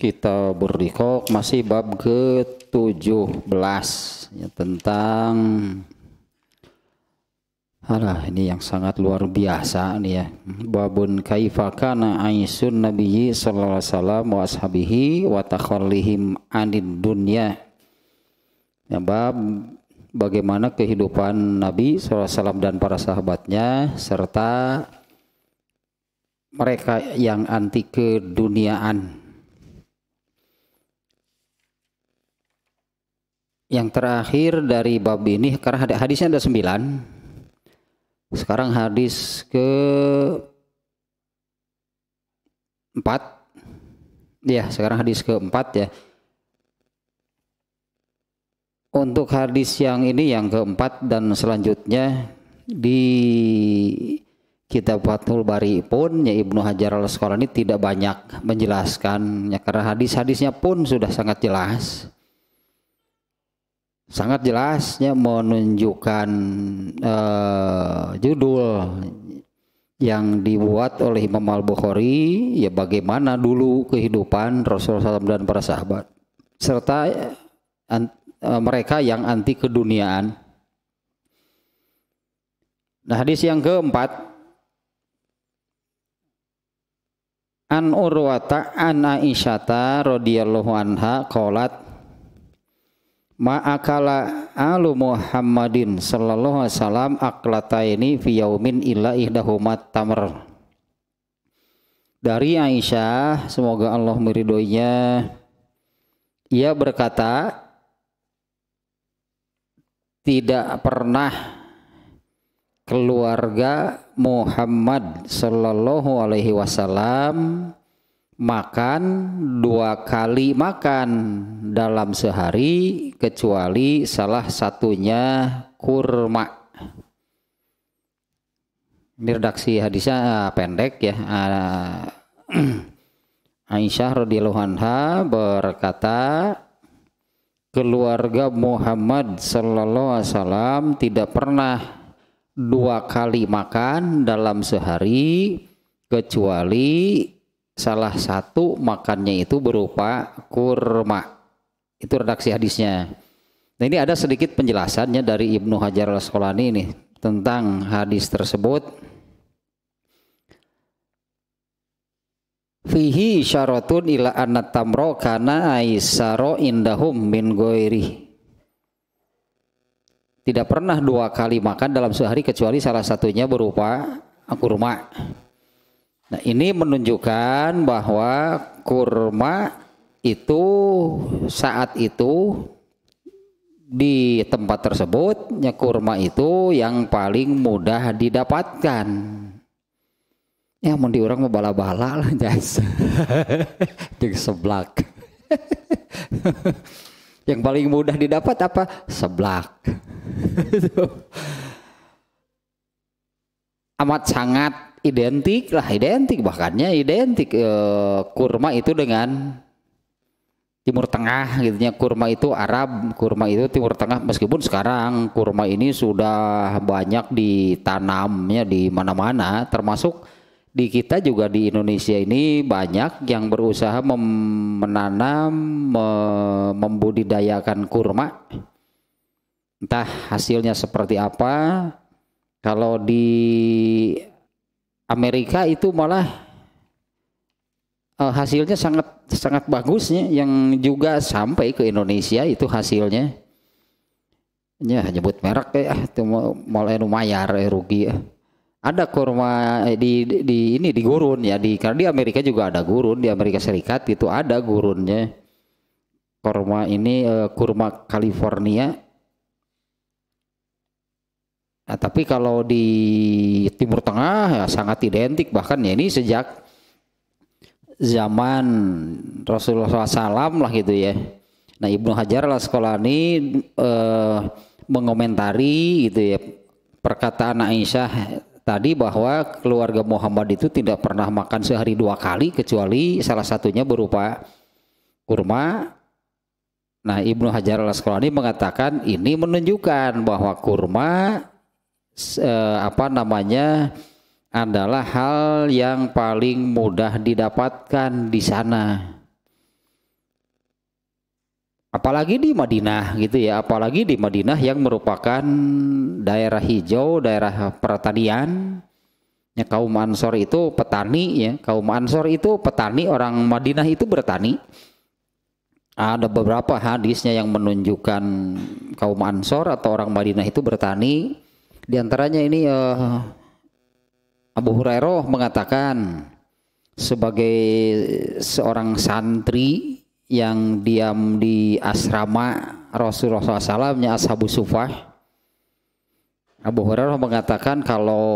kita berrikok masih bab ke-17 ya, tentang Alah ini yang sangat luar biasa nih ya babun kaifa kana aisun nabiyyi sallallahu alaihi wasallam wa ashabihi wa takhallihim anid dunya ya, bab bagaimana kehidupan Nabi sallallahu alaihi wasallam dan para sahabatnya serta mereka yang anti keduniaan yang terakhir dari bab ini karena hadisnya ada sembilan sekarang hadis ke empat ya sekarang hadis ke empat ya untuk hadis yang ini yang keempat dan selanjutnya di kitab Fathul Bari pun ya Ibnu Hajar al Asqalani tidak banyak menjelaskan ya karena hadis-hadisnya pun sudah sangat jelas sangat jelasnya menunjukkan uh, judul yang dibuat oleh Imam Al Bukhari ya bagaimana dulu kehidupan Rasulullah SAW dan para sahabat serta an, uh, mereka yang anti keduniaan. Nah hadis yang keempat An Urwata an Aisyata radhiyallahu anha qalat ma'akala alu Muhammadin sallallahu alaihi wasallam aklata ini fi yaumin illa ihdahumat tamr dari Aisyah semoga Allah meridhoinya ia berkata tidak pernah keluarga Muhammad sallallahu alaihi wasallam makan dua kali makan dalam sehari kecuali salah satunya kurma. Ini redaksi hadisnya uh, pendek ya. Uh, Aisyah radhiyallahu anha berkata keluarga Muhammad sallallahu alaihi wasallam tidak pernah dua kali makan dalam sehari kecuali salah satu makannya itu berupa kurma. Itu redaksi hadisnya. Nah ini ada sedikit penjelasannya dari Ibnu Hajar al Asqalani ini tentang hadis tersebut. Fihi syaratun ila anna tamro kana aisaro indahum min goiri. Tidak pernah dua kali makan dalam sehari kecuali salah satunya berupa kurma. Nah ini menunjukkan bahwa kurma itu saat itu di tempat tersebut ya, kurma itu yang paling mudah didapatkan ya mau diurang mau bala-bala lah guys di seblak yang paling mudah didapat apa seblak amat sangat identik lah identik bahkannya identik e, kurma itu dengan Timur Tengah gitu ya kurma itu Arab kurma itu Timur Tengah meskipun sekarang kurma ini sudah banyak ditanamnya di mana-mana termasuk di kita juga di Indonesia ini banyak yang berusaha mem- menanam me membudidayakan kurma entah hasilnya seperti apa kalau di Amerika itu malah uh, hasilnya sangat sangat bagusnya yang juga sampai ke Indonesia itu hasilnya ya nyebut merek ya ah, itu mulai lumayan eh, rugi ya. ada kurma di, di ini di gurun ya di karena di Amerika juga ada gurun di Amerika Serikat itu ada gurunnya kurma ini uh, kurma California Nah, tapi kalau di Timur Tengah ya sangat identik bahkan ya ini sejak zaman Rasulullah SAW lah gitu ya. Nah Ibnu Hajar al Asqalani eh, mengomentari gitu ya perkataan Aisyah tadi bahwa keluarga Muhammad itu tidak pernah makan sehari dua kali kecuali salah satunya berupa kurma. Nah Ibnu Hajar al Asqalani mengatakan ini menunjukkan bahwa kurma eh, apa namanya adalah hal yang paling mudah didapatkan di sana. Apalagi di Madinah gitu ya, apalagi di Madinah yang merupakan daerah hijau, daerah pertanian. Ya, kaum Ansor itu petani ya, kaum Ansor itu petani, orang Madinah itu bertani. Ada beberapa hadisnya yang menunjukkan kaum Ansor atau orang Madinah itu bertani di antaranya ini uh, Abu Hurairah mengatakan sebagai seorang santri yang diam di asrama Rasulullah SAW nya Ashabu Sufah Abu Hurairah mengatakan kalau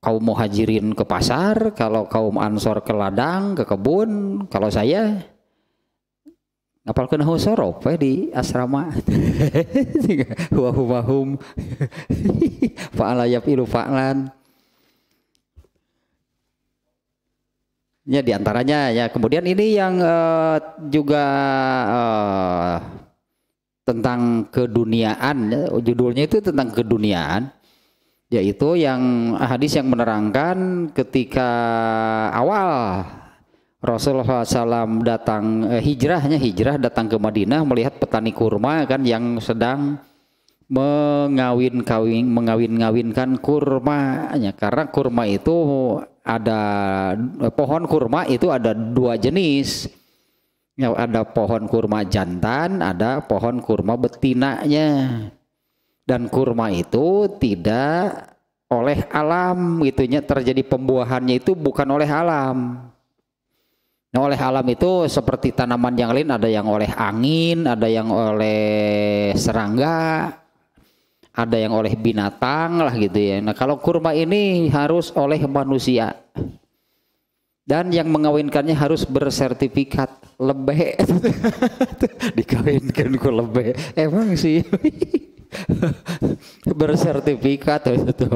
kaum muhajirin ke pasar, kalau kaum ansor ke ladang, ke kebun, kalau saya ngapalkeun hau sorop di asrama huwa hum, faalayab ilu fa'lan Ya diantaranya ya kemudian ini yang uh, juga uh, tentang keduniaan judulnya itu tentang keduniaan yaitu yang hadis yang menerangkan ketika awal Rasulullah SAW datang eh, hijrahnya hijrah datang ke Madinah melihat petani kurma kan yang sedang mengawin kawin mengawin ngawinkan kurmanya karena kurma itu ada eh, pohon kurma itu ada dua jenis ya, ada pohon kurma jantan ada pohon kurma betinanya dan kurma itu tidak oleh alam gitunya terjadi pembuahannya itu bukan oleh alam Nah, oleh alam itu seperti tanaman yang lain ada yang oleh angin, ada yang oleh serangga, ada yang oleh binatang lah gitu ya. Nah, kalau kurma ini harus oleh manusia. Dan yang mengawinkannya harus bersertifikat lebih Dikawinkan ku lebih Emang sih. bersertifikat itu.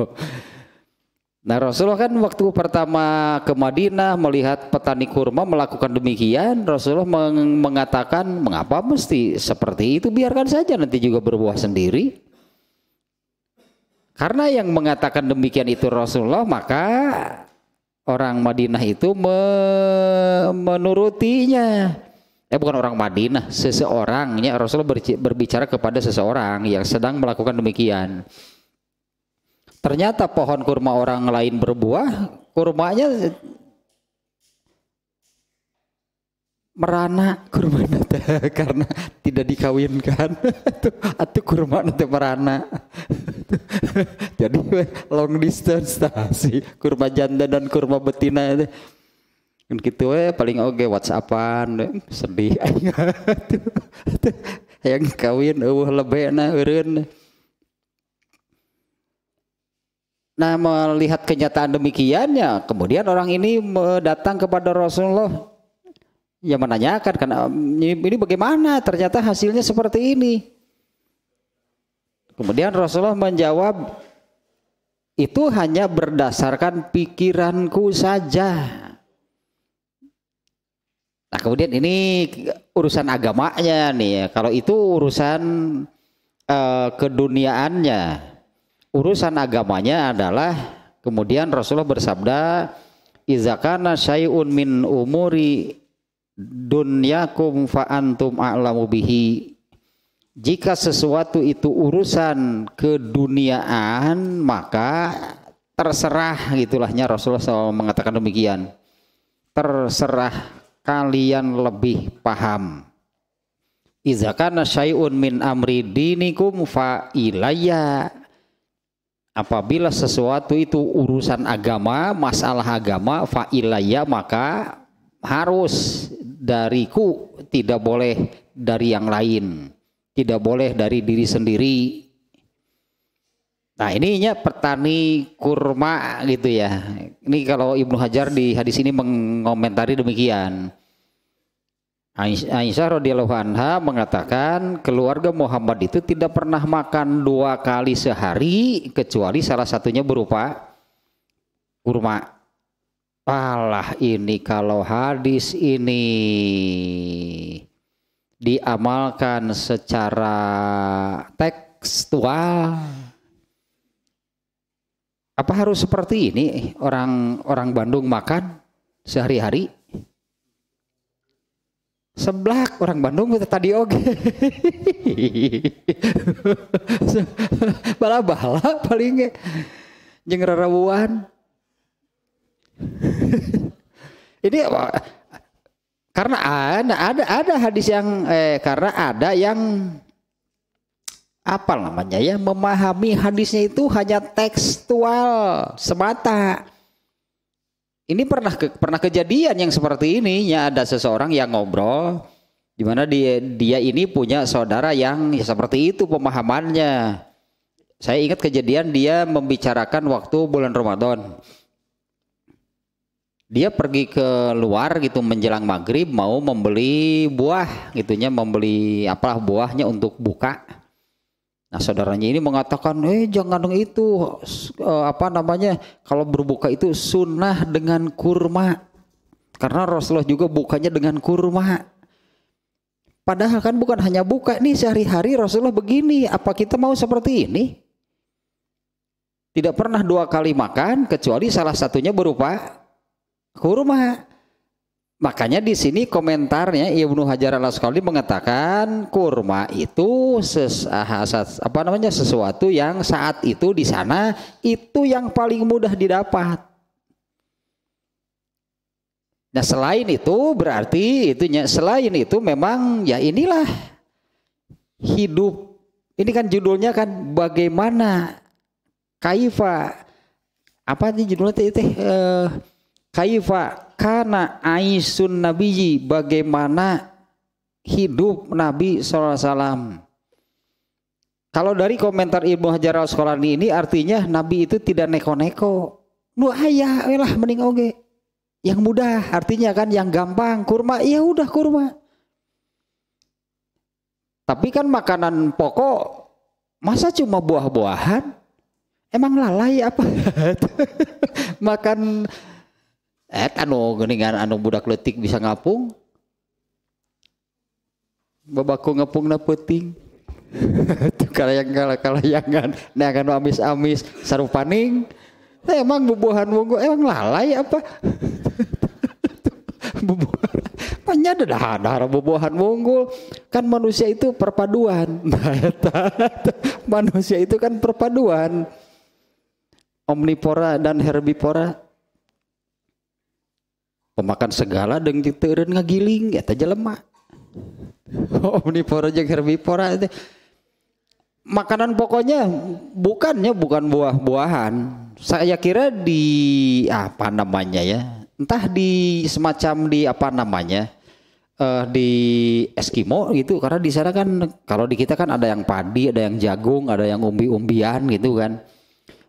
Nah Rasulullah kan waktu pertama ke Madinah melihat petani kurma melakukan demikian Rasulullah meng mengatakan mengapa mesti seperti itu biarkan saja nanti juga berbuah sendiri karena yang mengatakan demikian itu Rasulullah maka orang Madinah itu me menurutinya eh bukan orang Madinah seseorangnya Rasulullah berbicara kepada seseorang yang sedang melakukan demikian Ternyata pohon kurma orang lain berbuah, kurmanya merana kurma nate karena tidak dikawinkan atau kurma nanti merana jadi long distance sih kurma janda dan kurma betina itu kan gitu we eh, paling oke okay, whatsappan eh, sedih yang kawin uh lebih na eureun Nah melihat kenyataan demikiannya, kemudian orang ini datang kepada Rasulullah yang menanyakan karena ini bagaimana ternyata hasilnya seperti ini. Kemudian Rasulullah menjawab itu hanya berdasarkan pikiranku saja. Nah kemudian ini urusan agamanya nih ya. Kalau itu urusan uh, keduniaannya urusan agamanya adalah kemudian Rasulullah bersabda izakana syai'un min umuri dunyakum fa antum a'lamu bihi jika sesuatu itu urusan keduniaan maka terserah gitulahnya Rasulullah SAW mengatakan demikian terserah kalian lebih paham izakana syai'un min amri dinikum fa ilayya apabila sesuatu itu urusan agama, masalah agama, fa'ilaya maka harus dariku tidak boleh dari yang lain, tidak boleh dari diri sendiri. Nah ininya petani kurma gitu ya. Ini kalau Ibnu Hajar di hadis ini mengomentari demikian. Aisyah radhiyallahu anha mengatakan keluarga Muhammad itu tidak pernah makan dua kali sehari kecuali salah satunya berupa kurma. Allah ini kalau hadis ini diamalkan secara tekstual apa harus seperti ini orang orang Bandung makan sehari-hari seblak orang Bandung kita tadi oke bala bala paling jeng rarawuan ini karena ada ada ada hadis yang eh, karena ada yang apa namanya ya memahami hadisnya itu hanya tekstual semata ini pernah ke, pernah kejadian yang seperti ini ya ada seseorang yang ngobrol di mana dia dia ini punya saudara yang ya seperti itu pemahamannya. Saya ingat kejadian dia membicarakan waktu bulan Ramadan. Dia pergi ke luar gitu menjelang maghrib mau membeli buah gitunya membeli apalah buahnya untuk buka Nah saudaranya ini mengatakan, eh jangan dong itu eh, apa namanya kalau berbuka itu sunnah dengan kurma. Karena Rasulullah juga bukanya dengan kurma. Padahal kan bukan hanya buka nih sehari-hari Rasulullah begini. Apa kita mau seperti ini? Tidak pernah dua kali makan kecuali salah satunya berupa kurma. Makanya di sini komentarnya Ibnu Hajar Al Asqalani mengatakan kurma itu ah, ses, apa namanya sesuatu yang saat itu di sana itu yang paling mudah didapat. Nah selain itu berarti itunya selain itu memang ya inilah hidup. Ini kan judulnya kan bagaimana kaifa apa nih judulnya itu eh, kaifa kana aisun nabiyyi bagaimana hidup Nabi SAW. Kalau dari komentar Ibnu Hajar al Asqalani ini artinya Nabi itu tidak neko-neko. Nu ayah, lah mending oge. Yang mudah artinya kan yang gampang kurma ya udah kurma. Tapi kan makanan pokok masa cuma buah-buahan? Emang lalai apa? Makan Eh, kan nu geningan anu budak letik bisa ngapung babaku ngapung na peting kalau kalau yang kan akan amis amis saru paning nah, emang bubuhan wunggu emang lalai apa bubuhan ada dah dahar bubuhan wunggu kan manusia itu perpaduan nah, manusia itu kan perpaduan omnipora dan herbivora pemakan segala deng teureun ngagiling eta jelema omnivora oh, jeung herbivora itu makanan pokoknya bukannya bukan buah-buahan saya kira di apa namanya ya entah di semacam di apa namanya uh, di Eskimo gitu karena di sana kan kalau di kita kan ada yang padi, ada yang jagung, ada yang umbi-umbian gitu kan.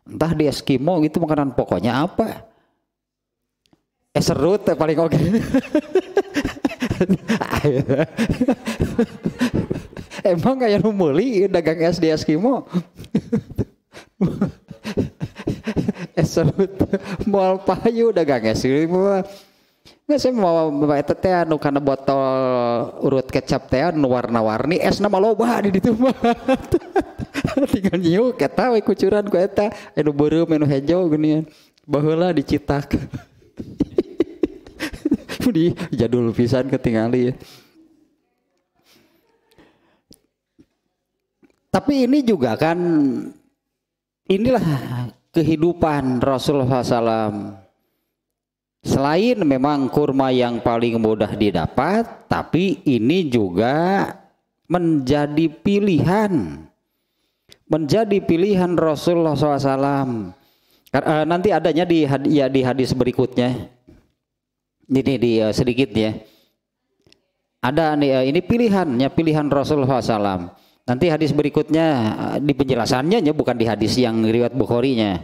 Entah di Eskimo gitu makanan pokoknya apa eh seru serut paling oke okay. emang kayak nu meuli dagang es di Eskimo es eh, serut moal payu dagang es Eskimo Nggak saya mau bawa itu teh anu karena botol urut kecap teh anu warna-warni Es nama loba di situ. mah. Tinggal nyiuk kita we kucuran gue teh anu baru menu hejo gini Baheula dicitak di jadul pisan ketingali Tapi ini juga kan inilah kehidupan Rasulullah SAW. Selain memang kurma yang paling mudah didapat, tapi ini juga menjadi pilihan, menjadi pilihan Rasulullah SAW. Eh, nanti adanya di ya di hadis berikutnya ini di uh, eh, sedikit ya. Ada nih eh, ini pilihannya pilihan Rasulullah SAW. Nanti hadis berikutnya eh, di penjelasannya ya bukan di hadis yang riwayat Bukhari-nya.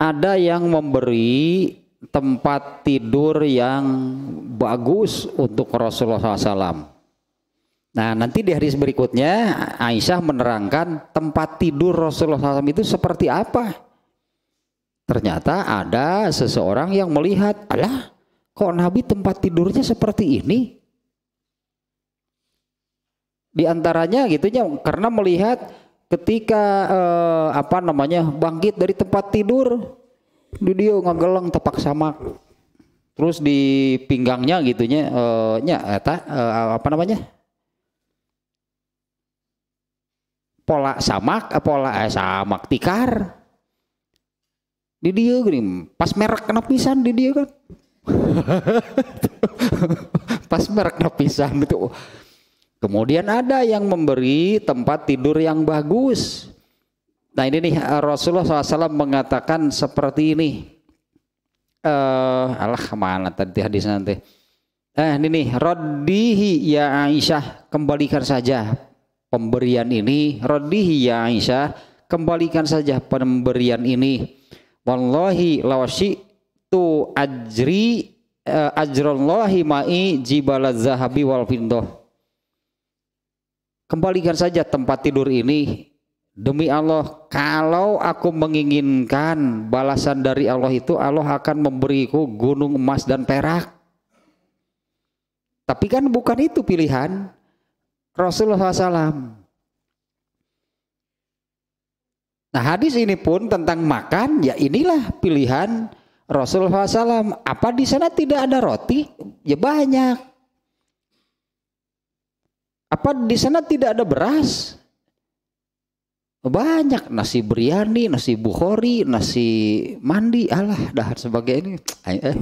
Ada yang memberi tempat tidur yang bagus untuk Rasulullah SAW. Nah nanti di hadis berikutnya Aisyah menerangkan tempat tidur Rasulullah SAW itu seperti apa. Ternyata ada seseorang yang melihat, Allah kok Nabi tempat tidurnya seperti ini? Di antaranya gitunya karena melihat ketika eh, apa namanya bangkit dari tempat tidur di dia ngegeleng tepak sama terus di pinggangnya gitunya eh, nya eh, eh, apa namanya pola samak eh, pola eh, samak tikar di dia gini pas merek kena pisan di dia kan Pas merek pisah itu. Kemudian ada yang memberi tempat tidur yang bagus. Nah ini nih eh, Rasulullah SAW mengatakan seperti ini. Eh, Allah kemana tadi hadis nanti. Eh ini nih, Rodihi ya Aisyah, kembalikan saja pemberian ini. Rodihi ya Aisyah, kembalikan saja pemberian ini. Wallahi lawasi tu ajri uh, eh, ajrallahi ma'i jibala zahabi wal fiddah. Kembalikan saja tempat tidur ini demi Allah kalau aku menginginkan balasan dari Allah itu Allah akan memberiku gunung emas dan perak. Tapi kan bukan itu pilihan Rasulullah SAW. Nah hadis ini pun tentang makan ya inilah pilihan Rasulullah SAW, apa di sana tidak ada roti? Ya banyak. Apa di sana tidak ada beras? Banyak nasi biryani, nasi bukhori, nasi mandi, alah dahar sebagainya eh.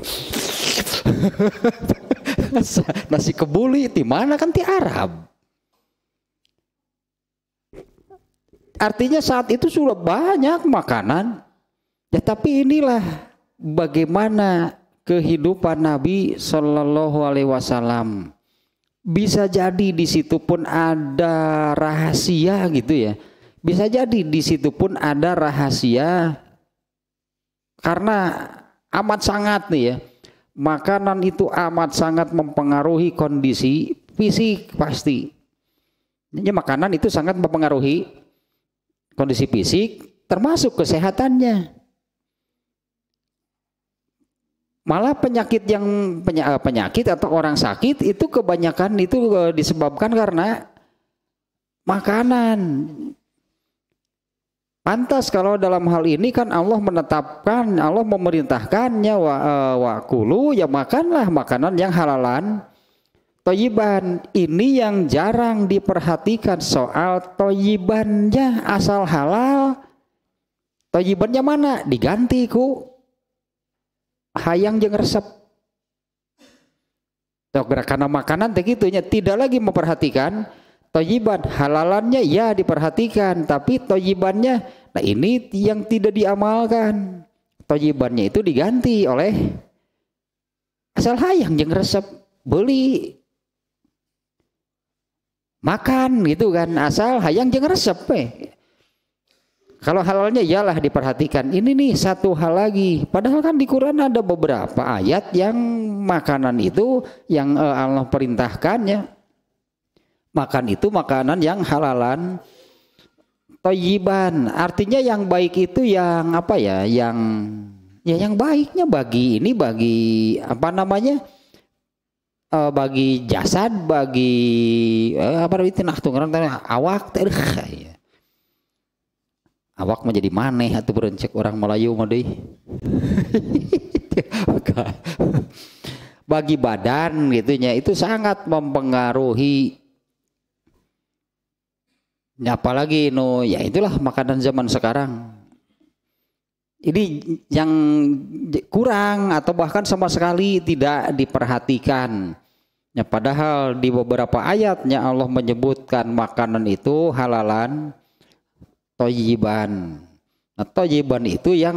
nasi kebuli di mana kan di Arab. Artinya saat itu sudah banyak makanan. Ya tapi inilah bagaimana kehidupan Nabi Shallallahu Alaihi Wasallam. Bisa jadi di situ pun ada rahasia gitu ya. Bisa jadi di situ pun ada rahasia karena amat sangat nih ya. Makanan itu amat sangat mempengaruhi kondisi fisik pasti. Ini makanan itu sangat mempengaruhi kondisi fisik termasuk kesehatannya. Malah penyakit yang eh, penyakit atau orang sakit itu kebanyakan itu eh, disebabkan karena makanan. Pantas kalau dalam hal ini kan Allah menetapkan, Allah memerintahkannya wa, eh, wakulu ya makanlah makanan yang halalan. Toyiban ini yang jarang diperhatikan soal toyibannya asal halal. Toyibannya mana? Diganti ku hayang jeng resep karena makanan gitu nya tidak lagi memperhatikan toyiban halalannya ya diperhatikan tapi toyibannya nah ini yang tidak diamalkan toyibannya itu diganti oleh asal hayang jeng resep beli makan gitu kan asal hayang jeng resep eh. Kalau halalnya ialah diperhatikan. Ini nih satu hal lagi. Padahal kan di Quran ada beberapa ayat yang makanan itu yang eh, Allah perintahkannya. Makan itu makanan yang halalan toyiban. Artinya yang baik itu yang apa ya? Yang ya yang baiknya bagi ini bagi apa namanya? Eh, bagi jasad, bagi eh, apa itu Nah, awak terkaya awak jadi mana atau berencik orang Melayu mau bagi badan gitunya itu sangat mempengaruhi ya apalagi no ya itulah makanan zaman sekarang ini yang kurang atau bahkan sama sekali tidak diperhatikan ya padahal di beberapa ayatnya Allah menyebutkan makanan itu halalan toyiban. Nah, toyiban itu yang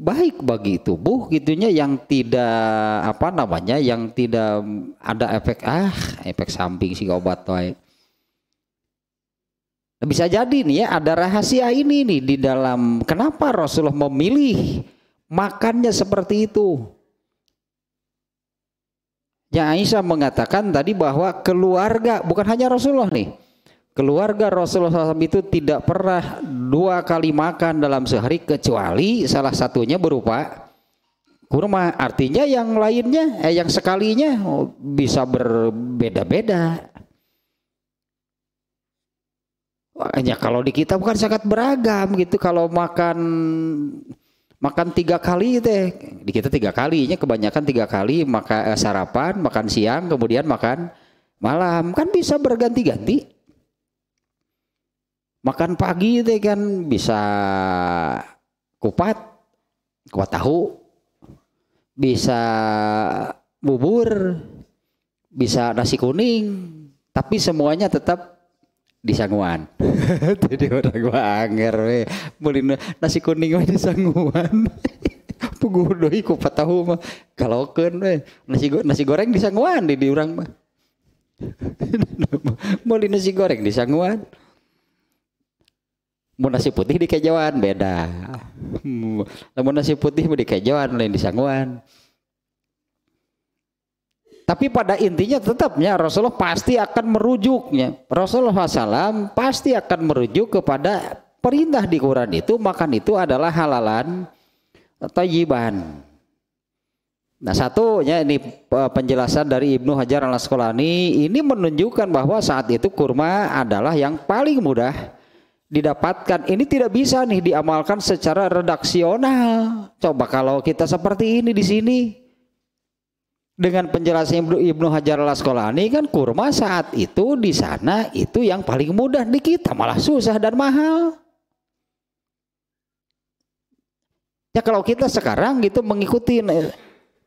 baik bagi tubuh gitunya yang tidak apa namanya yang tidak ada efek ah efek samping si obat toy. Nah, bisa jadi nih ya ada rahasia ini nih di dalam kenapa Rasulullah memilih makannya seperti itu. Ya Aisyah mengatakan tadi bahwa keluarga bukan hanya Rasulullah nih keluarga Rasulullah SAW itu tidak pernah dua kali makan dalam sehari kecuali salah satunya berupa kurma. Artinya yang lainnya, eh, yang sekalinya oh, bisa berbeda-beda. Hanya kalau di kita bukan sangat beragam gitu. Kalau makan makan tiga kali teh di kita tiga kali kalinya kebanyakan tiga kali maka eh, sarapan makan siang kemudian makan malam kan bisa berganti-ganti makan pagi itu kan bisa kupat kuat tahu bisa bubur bisa nasi kuning tapi semuanya tetap di sanguan jadi orang gua anger we beli nasi kuning aja di sanguan pugudoi kupat tahu mah kan we nasi go nasi goreng di sanguan di, di mah beli nasi goreng di sanguan Mau nasi putih di Kejawan beda. Ah. mau nasi putih di Kejawan lain di Sangguan. Tapi pada intinya tetapnya Rasulullah pasti akan merujuknya. Rasulullah SAW pasti akan merujuk kepada perintah di Quran itu makan itu adalah halalan atau yiban. Nah satunya ini e, penjelasan dari Ibnu Hajar al Asqalani ini menunjukkan bahwa saat itu kurma adalah yang paling mudah didapatkan ini tidak bisa nih diamalkan secara redaksional. Coba kalau kita seperti ini di sini dengan penjelasan Ibnu, Ibnu Hajar al Asqalani kan kurma saat itu di sana itu yang paling mudah di kita malah susah dan mahal. Ya kalau kita sekarang gitu mengikuti eh,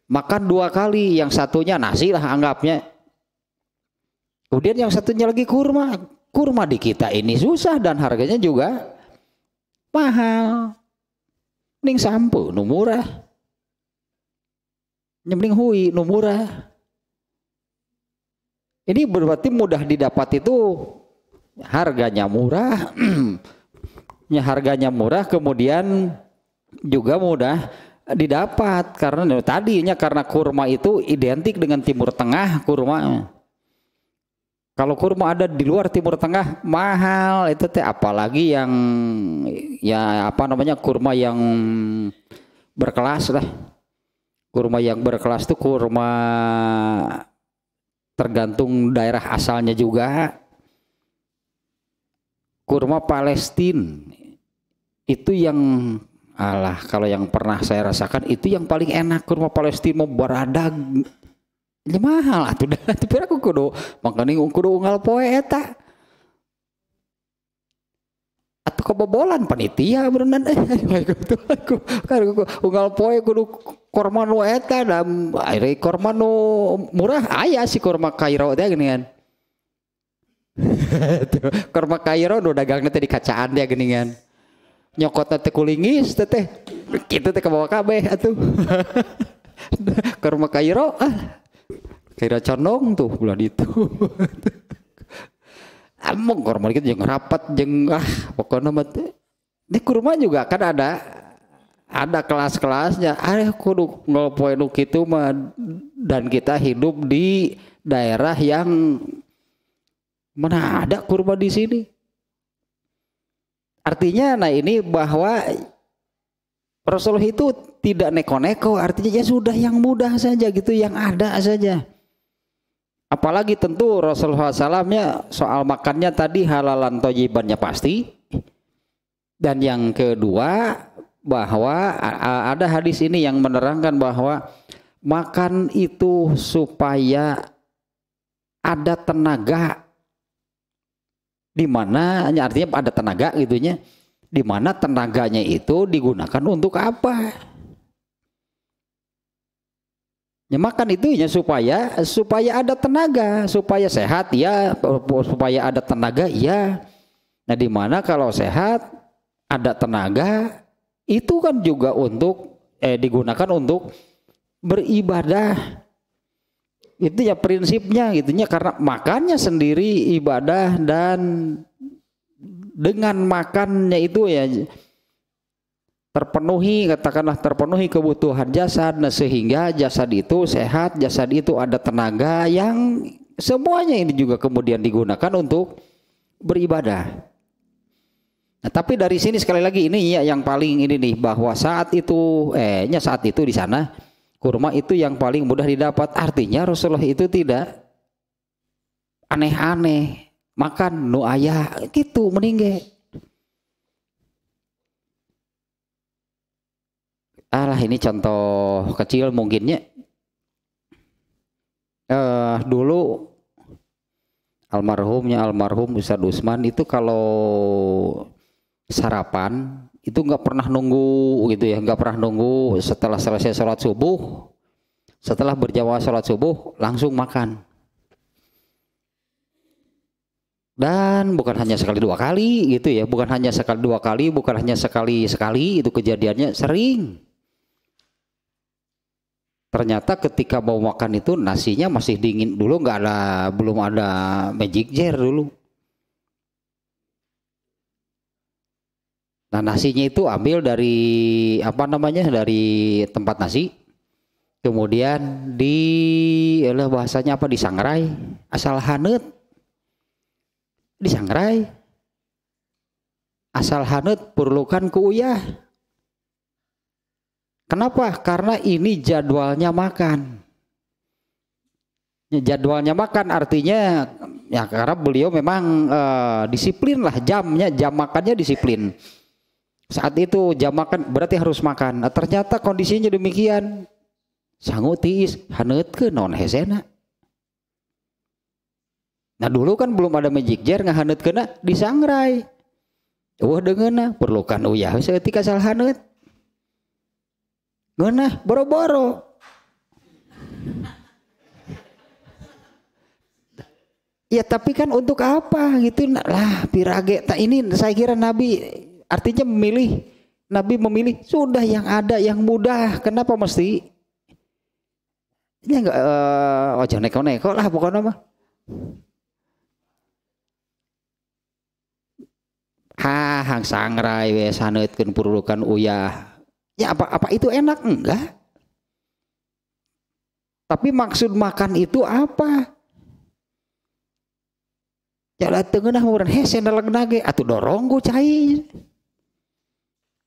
makan dua kali yang satunya nasi lah anggapnya. Kemudian yang satunya lagi kurma, kurma di kita ini susah dan harganya juga mahal. Mending sampo nu murah. Mending hui nu murah. Ini berarti mudah didapat itu harganya murah. ya harganya murah kemudian juga mudah didapat karena tadinya karena kurma itu identik dengan timur tengah kurma kalau kurma ada di luar Timur Tengah mahal itu teh apalagi yang ya apa namanya kurma yang berkelas lah. Kurma yang berkelas tuh kurma tergantung daerah asalnya juga. Kurma Palestina itu yang alah kalau yang pernah saya rasakan itu yang paling enak kurma Palestina mau berada jadi mahal atuh dah tapi aku kudu ini kudu unggal poe eta ya, atau kebobolan panitia berenang eh gitu aku kan aku unggal poe kudu korma nu eta dan air korma nu murah ayah iya si korma kairo gini kan. korma kairo nu dagangnya tadi kacaan dia kan. Nyokot tekulingis kulingis teteh. kita gitu teh kebawa kabeh atuh korma kairo ah Kira canong tuh bulan itu. Among korban kita jeng rapat jeng ah pokoknya mati. di kurma juga kan ada ada kelas-kelasnya. Ada kudu ngelpoin itu mah dan kita hidup di daerah yang mana ada kurma di sini. Artinya nah ini bahwa Rasulullah itu tidak neko-neko, artinya ya sudah yang mudah saja gitu, yang ada saja. Apalagi tentu Rasulullah SAW-nya soal makannya tadi halalan tojibannya pasti. Dan yang kedua bahwa ada hadis ini yang menerangkan bahwa makan itu supaya ada tenaga di mana artinya ada tenaga gitunya di mana tenaganya itu digunakan untuk apa Ya, makan itu ya supaya supaya ada tenaga, supaya sehat ya, supaya ada tenaga ya. Nah, di mana kalau sehat ada tenaga itu kan juga untuk eh digunakan untuk beribadah. Itu ya prinsipnya gitu ya karena makannya sendiri ibadah dan dengan makannya itu ya terpenuhi katakanlah terpenuhi kebutuhan jasad nah sehingga jasad itu sehat jasad itu ada tenaga yang semuanya ini juga kemudian digunakan untuk beribadah nah, tapi dari sini sekali lagi ini ya yang paling ini nih bahwa saat itu ehnya saat itu di sana kurma itu yang paling mudah didapat artinya Rasulullah itu tidak aneh-aneh makan nu ayah gitu meninggal alah ini contoh kecil mungkinnya uh, dulu almarhumnya almarhum Ustadz Usman itu kalau sarapan itu nggak pernah nunggu gitu ya nggak pernah nunggu setelah selesai sholat subuh setelah berjamaah sholat subuh langsung makan dan bukan hanya sekali dua kali gitu ya bukan hanya sekali dua kali bukan hanya sekali sekali itu kejadiannya sering ternyata ketika mau makan itu nasinya masih dingin dulu nggak ada belum ada magic jar dulu nah nasinya itu ambil dari apa namanya dari tempat nasi kemudian di bahasanya apa di sangrai asal hanet sangrai asal hanut perlukan ke uyah Kenapa? Karena ini jadwalnya makan. Ya, jadwalnya makan artinya ya karena beliau memang uh, disiplin lah jamnya, jam makannya disiplin. Saat itu jam makan berarti harus makan. Nah, ternyata kondisinya demikian. Sangutis tiis, ke non hesena. Nah dulu kan belum ada magic jar nggak ngahaneut kena disangrai. Wah dengeuna perlukan uyah seketika hanut. Guna boro-boro. Ya tapi kan untuk apa gitu nah, lah pirage tak ini saya kira Nabi artinya memilih Nabi memilih sudah yang ada yang mudah kenapa mesti ini ya, enggak uh, eh, ojo neko-neko lah pokoknya mah ha hang sangrai wes saneutkeun purukan uyah Ya apa apa itu enak enggak? Tapi maksud makan itu apa? Jalan ya, tengah murah he sendal nage atau dorong gue cai.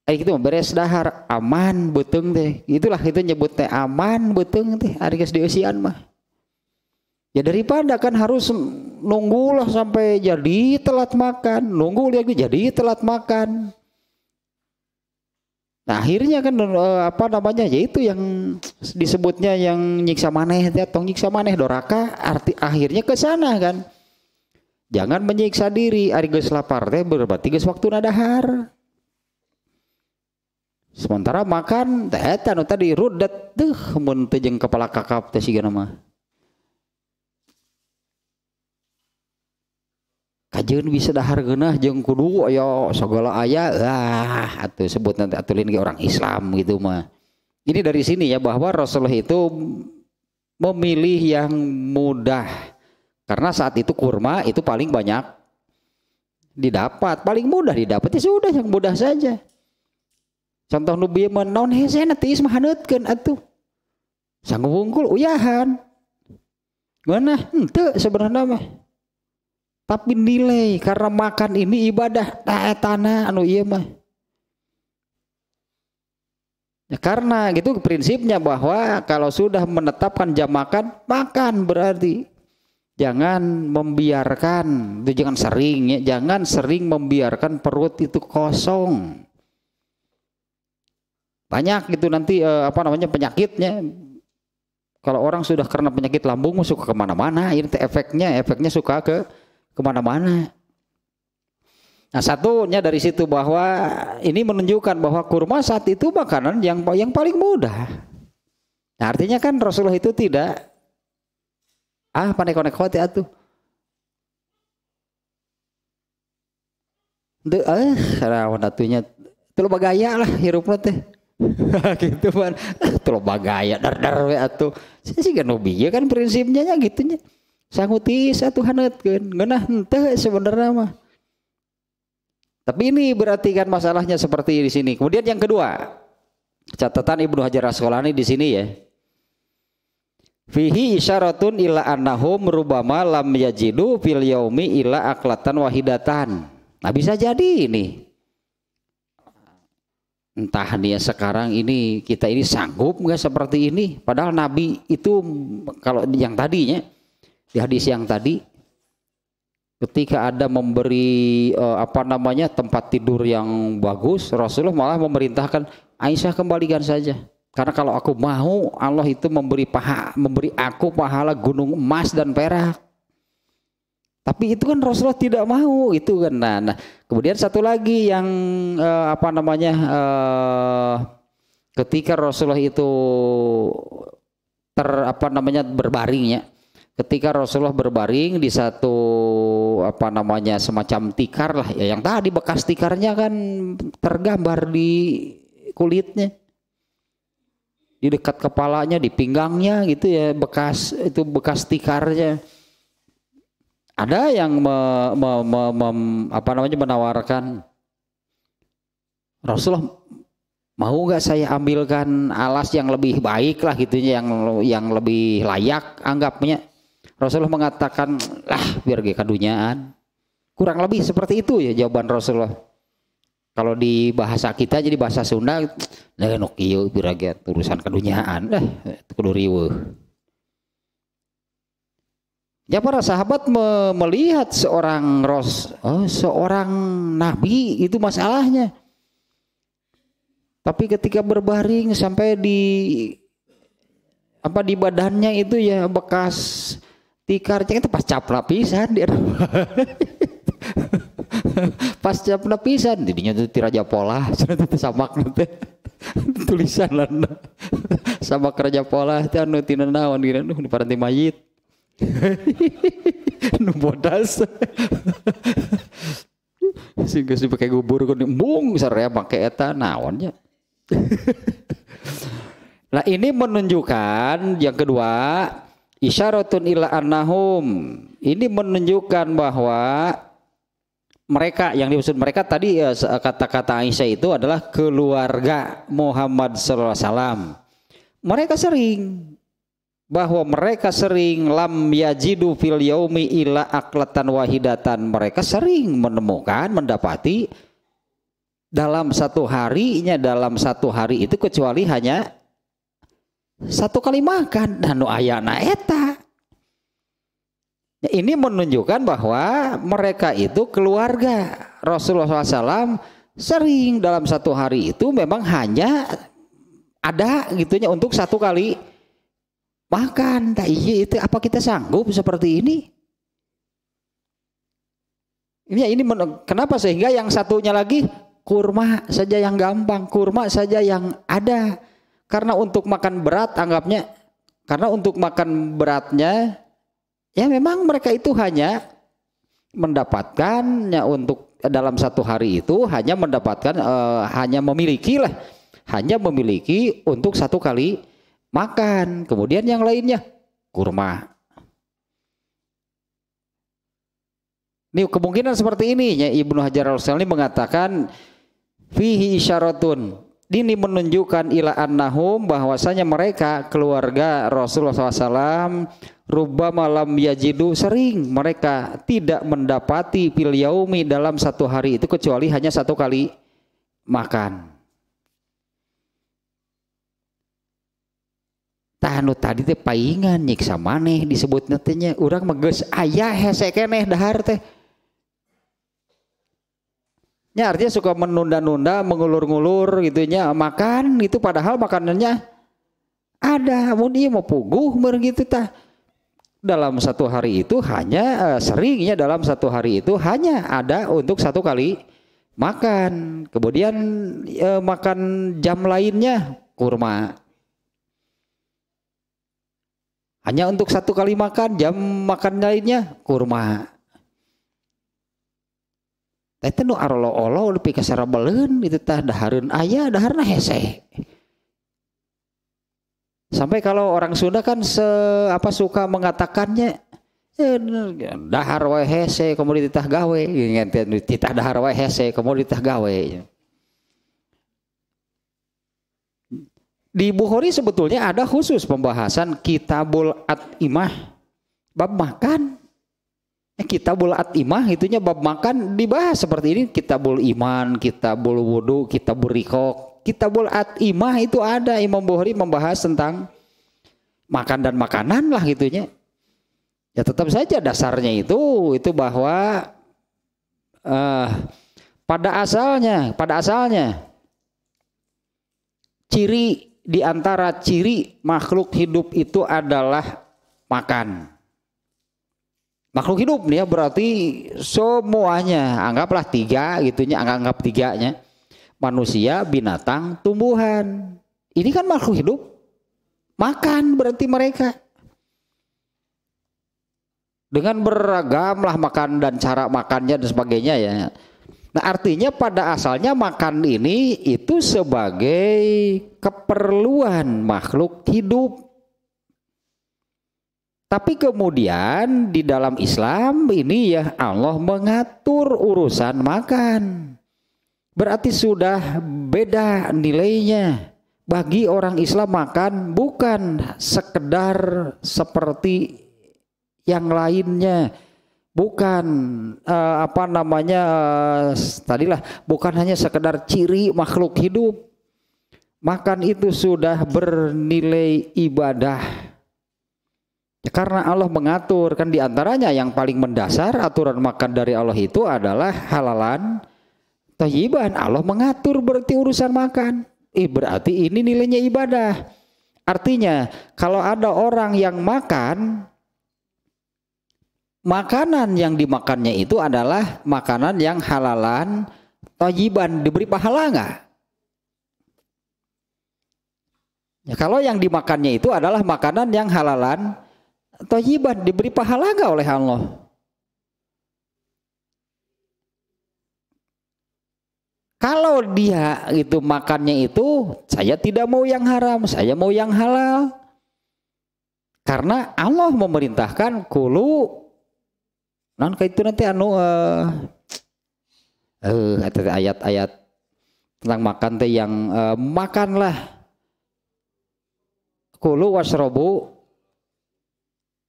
Ayo kita beres dahar aman beteng teh. Itulah itu nyebut teh aman beteng teh. Hari kes diusian mah. Ya daripada kan harus nunggulah sampai jadi telat makan, nunggu lagi jadi telat makan. Nah, akhirnya kan eh, apa namanya yaitu yang disebutnya yang nyiksa maneh dia tong nyiksa maneh doraka arti akhirnya ke sana kan. Jangan menyiksa diri ari geus lapar teh berarti geus waktu nadahar. Sementara makan teh eta nu tadi rudet teh mun teu jeung kepala kakap teh sigana mah. kajian bisa dahar genah jeng kudu ayo segala ayat lah atau sebut nanti atulin ke orang Islam gitu mah ini dari sini ya bahwa Rasulullah itu memilih yang mudah karena saat itu kurma itu paling banyak didapat paling mudah didapat ya sudah yang mudah saja contoh nu menon mah naon hese kan teh atuh sanggup wungkul uyahan mana ente sebenarnya mah tapi nilai karena makan ini ibadah nah, tanah anu iya mah ya, karena gitu prinsipnya bahwa kalau sudah menetapkan jam makan makan berarti jangan membiarkan itu jangan sering ya jangan sering membiarkan perut itu kosong banyak gitu nanti eh, apa namanya penyakitnya kalau orang sudah karena penyakit lambung suka kemana-mana ini efeknya efeknya suka ke kemana-mana. Nah satunya dari situ bahwa ini menunjukkan bahwa kurma saat itu makanan yang yang paling mudah. Nah, artinya kan Rasulullah itu tidak ah panik konek hati itu. Ah, De, eh, rawan atunya tuh bagaya lah hirup teh. gitu kan. Tuh bagaya dar dar atau sih Sih kan kan prinsipnya nya gitunya sanguti satu hanet kan ngenah ente sebenarnya mah tapi ini berarti kan masalahnya seperti di sini kemudian yang kedua catatan Ibnu Hajar Asqalani di sini ya fihi isyaratun ila annahum rubama lam yajidu fil yaumi ila aklatan wahidatan nah bisa jadi ini entah nih ya sekarang ini kita ini sanggup nggak seperti ini padahal nabi itu kalau yang tadinya di hadis yang tadi ketika ada memberi uh, apa namanya tempat tidur yang bagus Rasulullah malah memerintahkan Aisyah kembalikan saja karena kalau aku mau Allah itu memberi paha memberi aku pahala gunung emas dan perak tapi itu kan Rasulullah tidak mau itu kan. Nah, nah kemudian satu lagi yang uh, apa namanya uh, ketika Rasulullah itu ter apa namanya berbaringnya ketika Rasulullah berbaring di satu apa namanya semacam tikar lah ya yang tadi bekas tikarnya kan tergambar di kulitnya di dekat kepalanya di pinggangnya gitu ya bekas itu bekas tikarnya ada yang me, me, me, me, apa namanya menawarkan Rasulullah mau nggak saya ambilkan alas yang lebih baik lah gitunya yang yang lebih layak anggapnya Rasulullah mengatakan, lah biar gak kadunyaan. Kurang lebih seperti itu ya jawaban Rasulullah. Kalau di bahasa kita jadi bahasa Sunda, lah biar gak urusan kadunyaan. Lah itu riweuh. Ya para sahabat me melihat seorang ros, oh, seorang nabi itu masalahnya. Tapi ketika berbaring sampai di apa di badannya itu ya bekas tikar itu pas cap pisan dia. pas cap pisan jadinya itu tiraja pola, itu samak nanti tulisan lana sama kerja pola itu anu tina nawan gini nu paranti mayit anu bodas sehingga sih pakai gubur kun mung sarea ya, pakai eta nawannya Nah ini menunjukkan yang kedua isyaratun ila annahum ini menunjukkan bahwa mereka yang dimaksud mereka tadi eh, kata-kata Aisyah itu adalah keluarga Muhammad sallallahu alaihi wasallam. Mereka sering bahwa mereka sering lam yajidu fil yaumi ila aklatan wahidatan. Mereka sering menemukan, mendapati dalam satu harinya dalam satu hari itu kecuali hanya satu kali makan dan nu ayana eta ya, ini menunjukkan bahwa mereka itu keluarga Rasulullah SAW sering dalam satu hari itu memang hanya ada gitunya untuk satu kali makan tak nah, iya, itu apa kita sanggup seperti ini ini ya, ini kenapa sehingga yang satunya lagi kurma saja yang gampang kurma saja yang ada karena untuk makan berat anggapnya karena untuk makan beratnya ya memang mereka itu hanya mendapatkannya untuk dalam satu hari itu hanya mendapatkan eh, hanya memiliki lah hanya memiliki untuk satu kali makan. Kemudian yang lainnya kurma. Ini kemungkinan seperti ini ya Ibnu Hajar Al Asqalani mengatakan fihi isyaratun ini menunjukkan ila annahum bahwasanya mereka keluarga Rasulullah SAW ruba malam yajidu sering mereka tidak mendapati fil yaumi dalam satu hari itu kecuali hanya satu kali makan. Tahanu tadi teh paingan nyiksa maneh disebut nantinya urang meges ayah hese keneh dahar teh Ya artinya suka menunda-nunda, mengulur-ngulur gitunya makan gitu padahal makanannya ada, mun iya mau puguh mer gitu tah. Dalam satu hari itu hanya uh, seringnya dalam satu hari itu hanya ada untuk satu kali makan. Kemudian uh, makan jam lainnya kurma. Hanya untuk satu kali makan, jam makan lainnya kurma. Teteh nu arlo olo udah pika sarabelen itu tah harun ayah daharna hese. Sampai kalau orang Sunda kan se, apa suka mengatakannya dah eh, dahar wae hese kemudian titah gawe titah dahar wae hese kemudian titah gawe. Di Bukhari sebetulnya ada khusus pembahasan kitabul at-imah bab makan. Kita Kitabul imah itunya bab makan dibahas seperti ini Kita Kitabul Iman, kita Kitabul Wudu, Kitabul Rikok, Kitabul imah itu ada Imam Bukhari membahas tentang makan dan makanan lah gitunya. Ya tetap saja dasarnya itu itu bahwa uh, pada asalnya, pada asalnya ciri di antara ciri makhluk hidup itu adalah makan makhluk hidup nih ya berarti semuanya anggaplah tiga gitunya anggap anggap tiganya manusia binatang tumbuhan ini kan makhluk hidup makan berarti mereka dengan beragam lah makan dan cara makannya dan sebagainya ya nah artinya pada asalnya makan ini itu sebagai keperluan makhluk hidup tapi kemudian di dalam Islam ini ya Allah mengatur urusan makan. Berarti sudah beda nilainya. Bagi orang Islam makan bukan sekedar seperti yang lainnya. Bukan uh, apa namanya uh, tadilah bukan hanya sekedar ciri makhluk hidup. Makan itu sudah bernilai ibadah karena Allah mengatur kan diantaranya yang paling mendasar aturan makan dari Allah itu adalah halalan toyiban. Allah mengatur berarti urusan makan. Eh berarti ini nilainya ibadah. Artinya kalau ada orang yang makan makanan yang dimakannya itu adalah makanan yang halalan toyiban diberi pahala nggak? Ya, kalau yang dimakannya itu adalah makanan yang halalan toyibah diberi pahala gak oleh Allah? Kalau dia itu makannya itu, saya tidak mau yang haram, saya mau yang halal. Karena Allah memerintahkan kulu non itu nanti anu eh uh, uh, ayat-ayat tentang makan teh yang uh, makanlah kulu wasrobu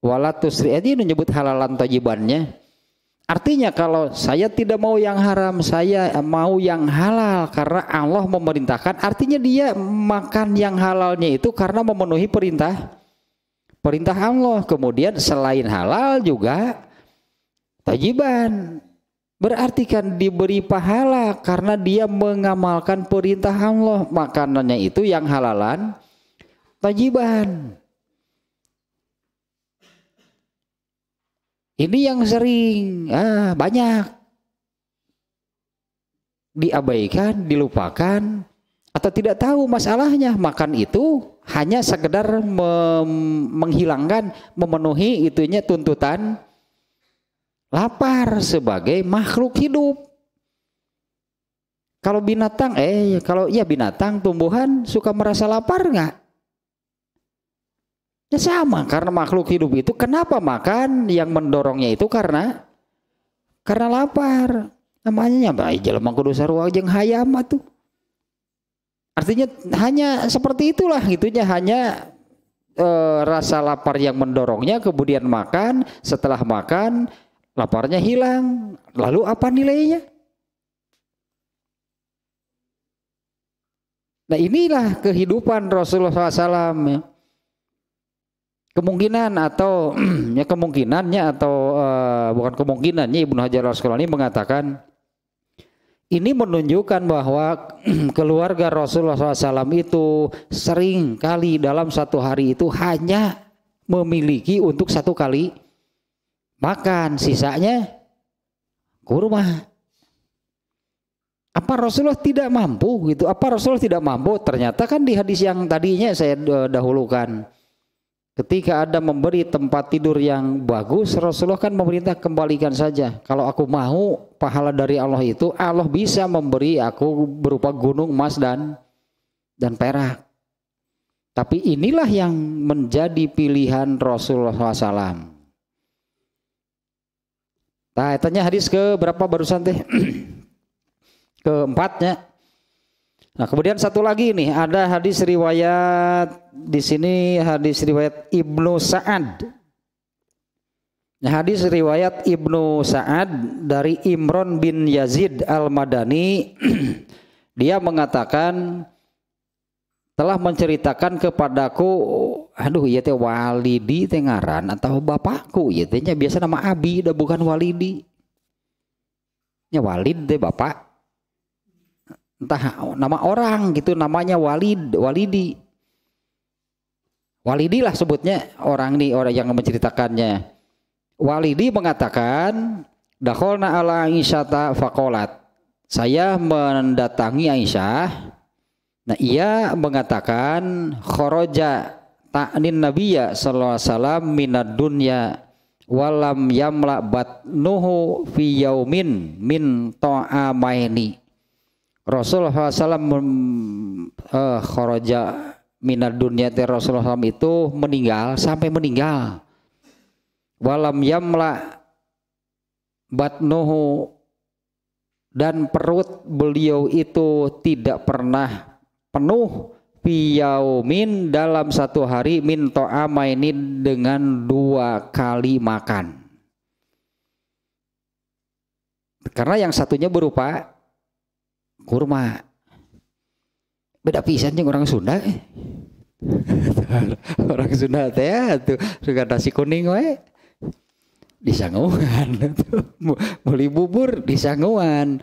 Wala ini eh, menyebut halalan tajibannya. Artinya kalau saya tidak mau yang haram, saya mau yang halal karena Allah memerintahkan. Artinya dia makan yang halalnya itu karena memenuhi perintah perintah Allah. Kemudian selain halal juga tajiban. Berarti kan diberi pahala karena dia mengamalkan perintah Allah. Makanannya itu yang halalan tajiban. Ini yang sering ah, banyak diabaikan, dilupakan, atau tidak tahu masalahnya. Makan itu hanya sekedar menghilangkan, memenuhi itunya tuntutan lapar sebagai makhluk hidup. Kalau binatang, eh kalau ya binatang, tumbuhan suka merasa lapar nggak? Ya sama, karena makhluk hidup itu kenapa makan? Yang mendorongnya itu karena karena lapar. Namanya baik Jelma kudu sarua jeung hayam tuh. Artinya hanya seperti itulah gitunya hanya e, rasa lapar yang mendorongnya kemudian makan, setelah makan laparnya hilang. Lalu apa nilainya? Nah inilah kehidupan Rasulullah SAW kemungkinan atau ya kemungkinannya atau uh, bukan kemungkinannya Ibnu Hajar Al Asqalani mengatakan ini menunjukkan bahwa keluarga Rasulullah SAW itu sering kali dalam satu hari itu hanya memiliki untuk satu kali makan, sisanya kurma. Apa Rasulullah tidak mampu gitu? Apa Rasulullah tidak mampu? Ternyata kan di hadis yang tadinya saya eh, dahulukan Ketika ada memberi tempat tidur yang bagus, Rasulullah kan memerintah kembalikan saja. Kalau aku mau pahala dari Allah itu, Allah bisa memberi aku berupa gunung emas dan dan perak. Tapi inilah yang menjadi pilihan Rasulullah SAW. Nah, tanya hadis ke berapa barusan teh? Keempatnya. Nah, kemudian satu lagi nih, ada hadis riwayat di sini hadis riwayat Ibnu Sa'ad. Nah, hadis riwayat Ibnu Sa'ad dari Imron bin Yazid Al-Madani dia mengatakan telah menceritakan kepadaku aduh iya teh walidi tengaran atau bapakku iya tehnya biasa nama abi udah bukan walidi ya walid teh bapak entah nama orang gitu namanya Walid Walidi Walidi lah sebutnya orang nih orang yang menceritakannya Walidi mengatakan Dakholna ala Aisyata fakolat saya mendatangi Aisyah Nah ia mengatakan khoroja ta'nin nabiya sallallahu alaihi wasallam minad dunya walam yamla batnuhu fi yaumin min ta'amaini Rasulullah SAW mem, uh, kharaja minad dunia Rasulullah SAW itu meninggal sampai meninggal. Walam yamla batnuhu dan perut beliau itu tidak pernah penuh piyaumin dalam satu hari min to'ama ini dengan dua kali makan. Karena yang satunya berupa kurma beda pisan orang Sunda orang Sunda teh ya, tuh suka nasi kuning wae di sanguan beli bubur di sanguan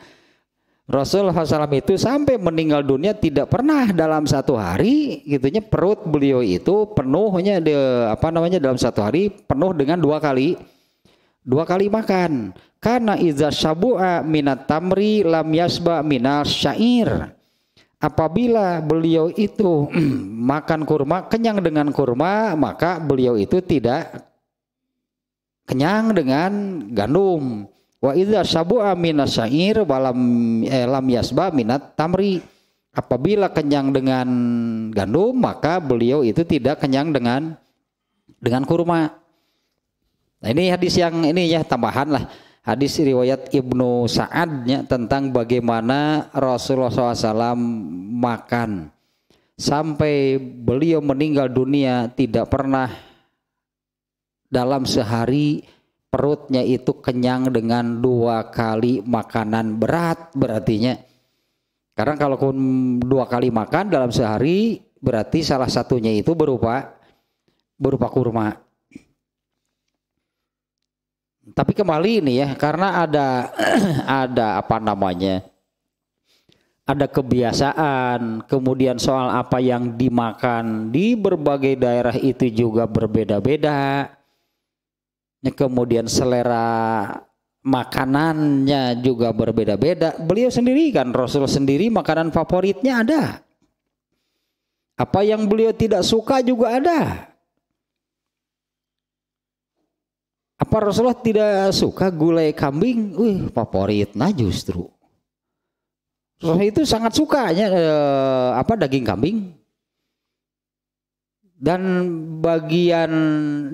Rasul SAW itu sampai meninggal dunia tidak pernah dalam satu hari gitunya perut beliau itu penuhnya de, apa namanya dalam satu hari penuh dengan dua kali Dua kali makan. Karena iza sabu'a minat tamri lam yasba minal syair. Apabila beliau itu makan kurma, kenyang dengan kurma, maka beliau itu tidak kenyang dengan gandum. Wa iza sabu'a minas syair walam eh, lam yasba minat tamri. Apabila kenyang dengan gandum, maka beliau itu tidak kenyang dengan dengan kurma. Nah ini hadis yang ini ya tambahan lah hadis riwayat Ibnu Sa'adnya tentang bagaimana Rasulullah SAW makan sampai beliau meninggal dunia tidak pernah dalam sehari perutnya itu kenyang dengan dua kali makanan berat berartinya karena kalau dua kali makan dalam sehari berarti salah satunya itu berupa berupa kurma tapi kembali ini ya, karena ada ada apa namanya? Ada kebiasaan, kemudian soal apa yang dimakan di berbagai daerah itu juga berbeda-beda. Ya, kemudian selera makanannya juga berbeda-beda. Beliau sendiri kan Rasul sendiri makanan favoritnya ada. Apa yang beliau tidak suka juga ada. Apa Rasulullah tidak suka gulai kambing? Wih, favoritnya justru. Rasulullah itu sangat sukanya eh, apa daging kambing. Dan bagian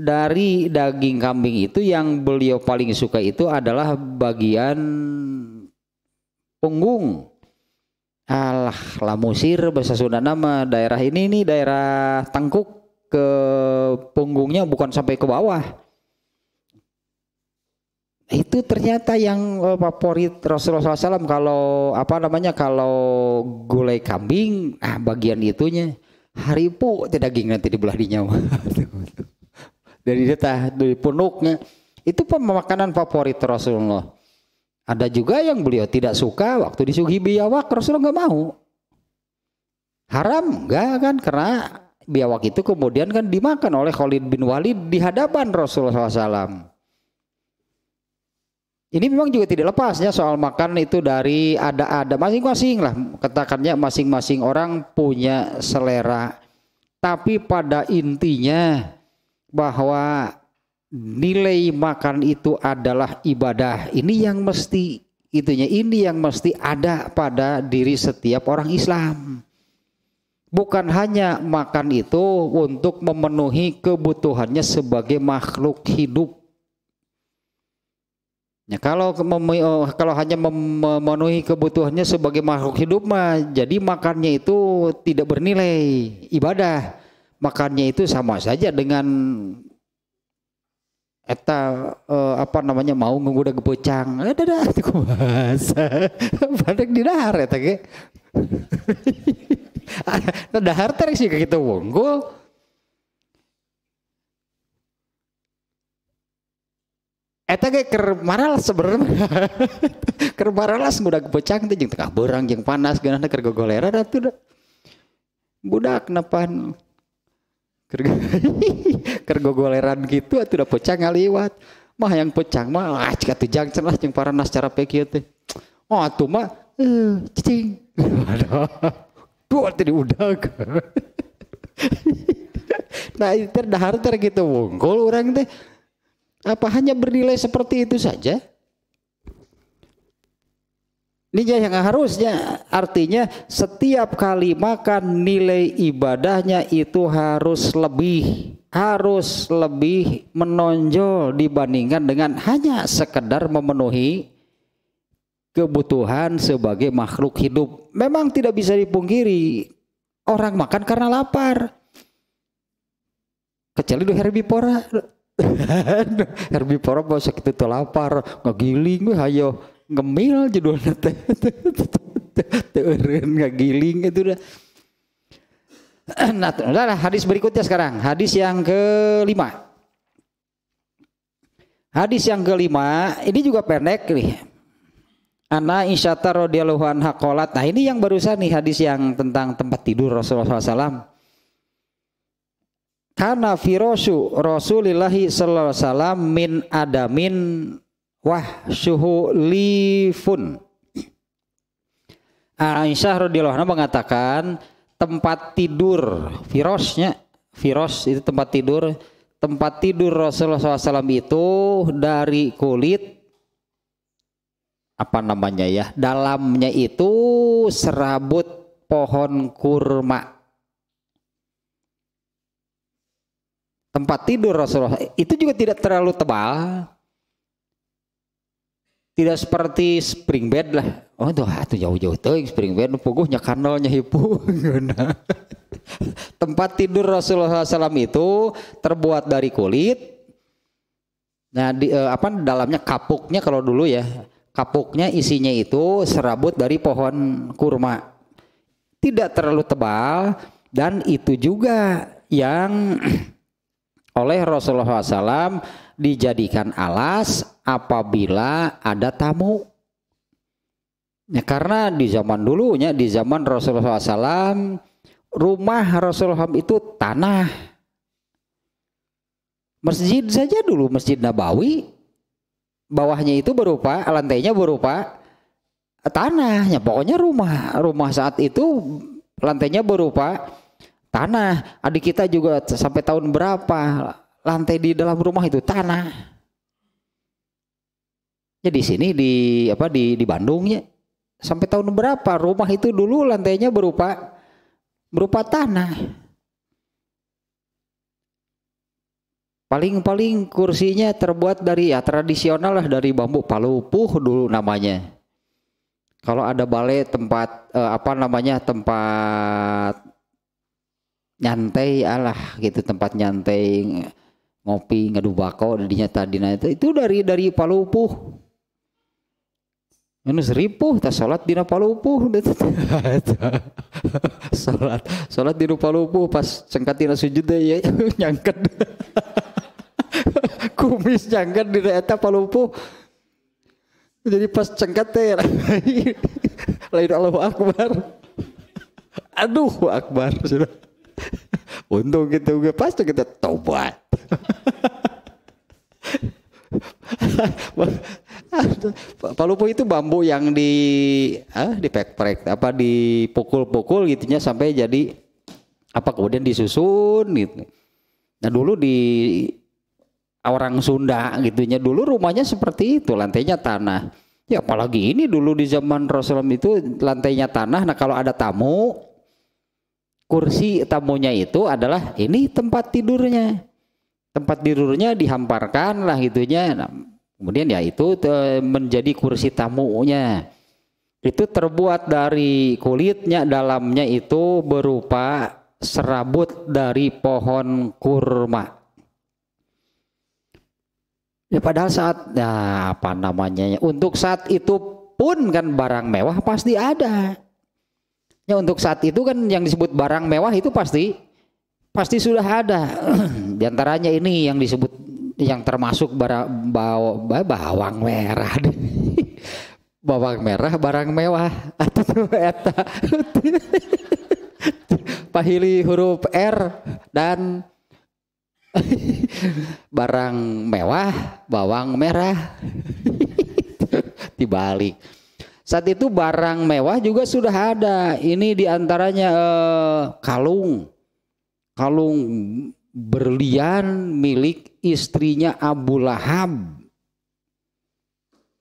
dari daging kambing itu yang beliau paling suka itu adalah bagian punggung. Alah, lamusir bahasa Sunda nama daerah ini nih daerah tengkuk ke punggungnya bukan sampai ke bawah itu ternyata yang eh, favorit Rasulullah SAW kalau apa namanya kalau gulai kambing ah bagian itunya haripu tidak daging nanti dibelah di nyawa dari data dari punuknya itu pemakanan favorit Rasulullah ada juga yang beliau tidak suka waktu sugi biawak Rasulullah nggak mau haram nggak kan karena biawak itu kemudian kan dimakan oleh Khalid bin Walid di hadapan Rasulullah SAW ini memang juga tidak lepasnya soal makan itu dari ada-ada masing-masing lah. Katakannya masing-masing orang punya selera. Tapi pada intinya bahwa nilai makan itu adalah ibadah. Ini yang mesti itunya ini yang mesti ada pada diri setiap orang Islam. Bukan hanya makan itu untuk memenuhi kebutuhannya sebagai makhluk hidup Ya, kalau oh, kalau hanya memenuhi kebutuhannya sebagai makhluk hidup mah jadi makannya itu tidak bernilai ibadah. Makannya itu sama saja dengan eta eh, apa namanya mau ngegoda gepecang. ada eh, dadah itu bahasa. Padahal di dahar eta ge. Dahar terus sih kayak gitu wonggul. Eta ge ker maralas sebenarnya. ker maralas budak kepecah teh jeung tengah berang jeng panas geunana ker gogolera ratu da. Budak napan ker ker gogoleran gitu atuh da pecah ngaliwat. Mah yang pecah mah ah cika tu jang cenah jeung paranas cara pe teh. Oh atuh mah eh cicing. Duh tadi udak. nah itu dahar ter gitu gol orang teh apa hanya bernilai seperti itu saja? Ini yang harusnya artinya setiap kali makan nilai ibadahnya itu harus lebih harus lebih menonjol dibandingkan dengan hanya sekedar memenuhi kebutuhan sebagai makhluk hidup. Memang tidak bisa dipungkiri orang makan karena lapar. Kecuali herbivora, herbivora mau sakit itu lapar ngegiling hayo ngemil judulnya teh teren ngegiling itu udah nah, nah, hadis berikutnya sekarang hadis yang kelima hadis yang kelima ini juga pendek nih Ana Isyata radhiyallahu anha qalat. Nah, ini yang barusan nih hadis yang tentang tempat tidur Rasulullah SAW karena firosu Rasulillahi sallallahu alaihi wasallam min adamin wahsyuhu lifun. Aisyah radhiyallahu anha mengatakan tempat tidur firosnya firos itu tempat tidur tempat tidur Rasulullah SAW itu dari kulit apa namanya ya dalamnya itu serabut pohon kurma tempat tidur Rasulullah itu juga tidak terlalu tebal. Tidak seperti spring bed lah. Oh tuh ah, itu jauh-jauh tuh spring bed puguhnya kanalnya hipu. tempat tidur Rasulullah SAW itu terbuat dari kulit. Nah di eh, apa dalamnya kapuknya kalau dulu ya kapuknya isinya itu serabut dari pohon kurma. Tidak terlalu tebal dan itu juga yang oleh Rasulullah SAW dijadikan alas apabila ada tamu. Ya, karena di zaman dulunya, di zaman Rasulullah SAW, rumah Rasulullah SAW itu tanah. Masjid saja dulu, Masjid Nabawi, bawahnya itu berupa, lantainya berupa tanahnya. Pokoknya rumah, rumah saat itu lantainya berupa tanah adik kita juga sampai tahun berapa lantai di dalam rumah itu tanah ya di sini di apa di di Bandung ya sampai tahun berapa rumah itu dulu lantainya berupa berupa tanah Paling-paling kursinya terbuat dari ya tradisional lah dari bambu palupuh dulu namanya. Kalau ada balai tempat eh, apa namanya tempat nyantai alah gitu tempat nyantai ngopi ngadu bako dinya tadi nah itu, itu dari dari palupuh ini seripuh kita sholat dina palupuh sholat sholat dina palupuh pas dina sujud ya nyangket kumis nyangket dina eta palupuh jadi pas cengkat teh lain Allahu Akbar aduh Akbar sudah untung kita juga pasti kita tobat Pak Lupo itu bambu yang di ah, di pek apa dipukul-pukul gitunya sampai jadi apa kemudian disusun gitu. Nah dulu di orang Sunda gitunya dulu rumahnya seperti itu lantainya tanah. Ya apalagi ini dulu di zaman Rasulullah itu lantainya tanah. Nah kalau ada tamu kursi tamunya itu adalah ini tempat tidurnya tempat tidurnya dihamparkan lah gitunya nah, kemudian ya itu e, menjadi kursi tamunya itu terbuat dari kulitnya dalamnya itu berupa serabut dari pohon kurma ya padahal saat ya apa namanya ya, untuk saat itu pun kan barang mewah pasti ada Ya untuk saat itu kan yang disebut barang mewah itu pasti pasti sudah ada. Di antaranya ini yang disebut yang termasuk bara, baw, bawang merah. bawang merah barang mewah atau eta. Pahili huruf R dan barang mewah, bawang merah dibalik. Saat itu barang mewah juga sudah ada. Ini diantaranya eh, kalung, kalung berlian milik istrinya Abu Lahab.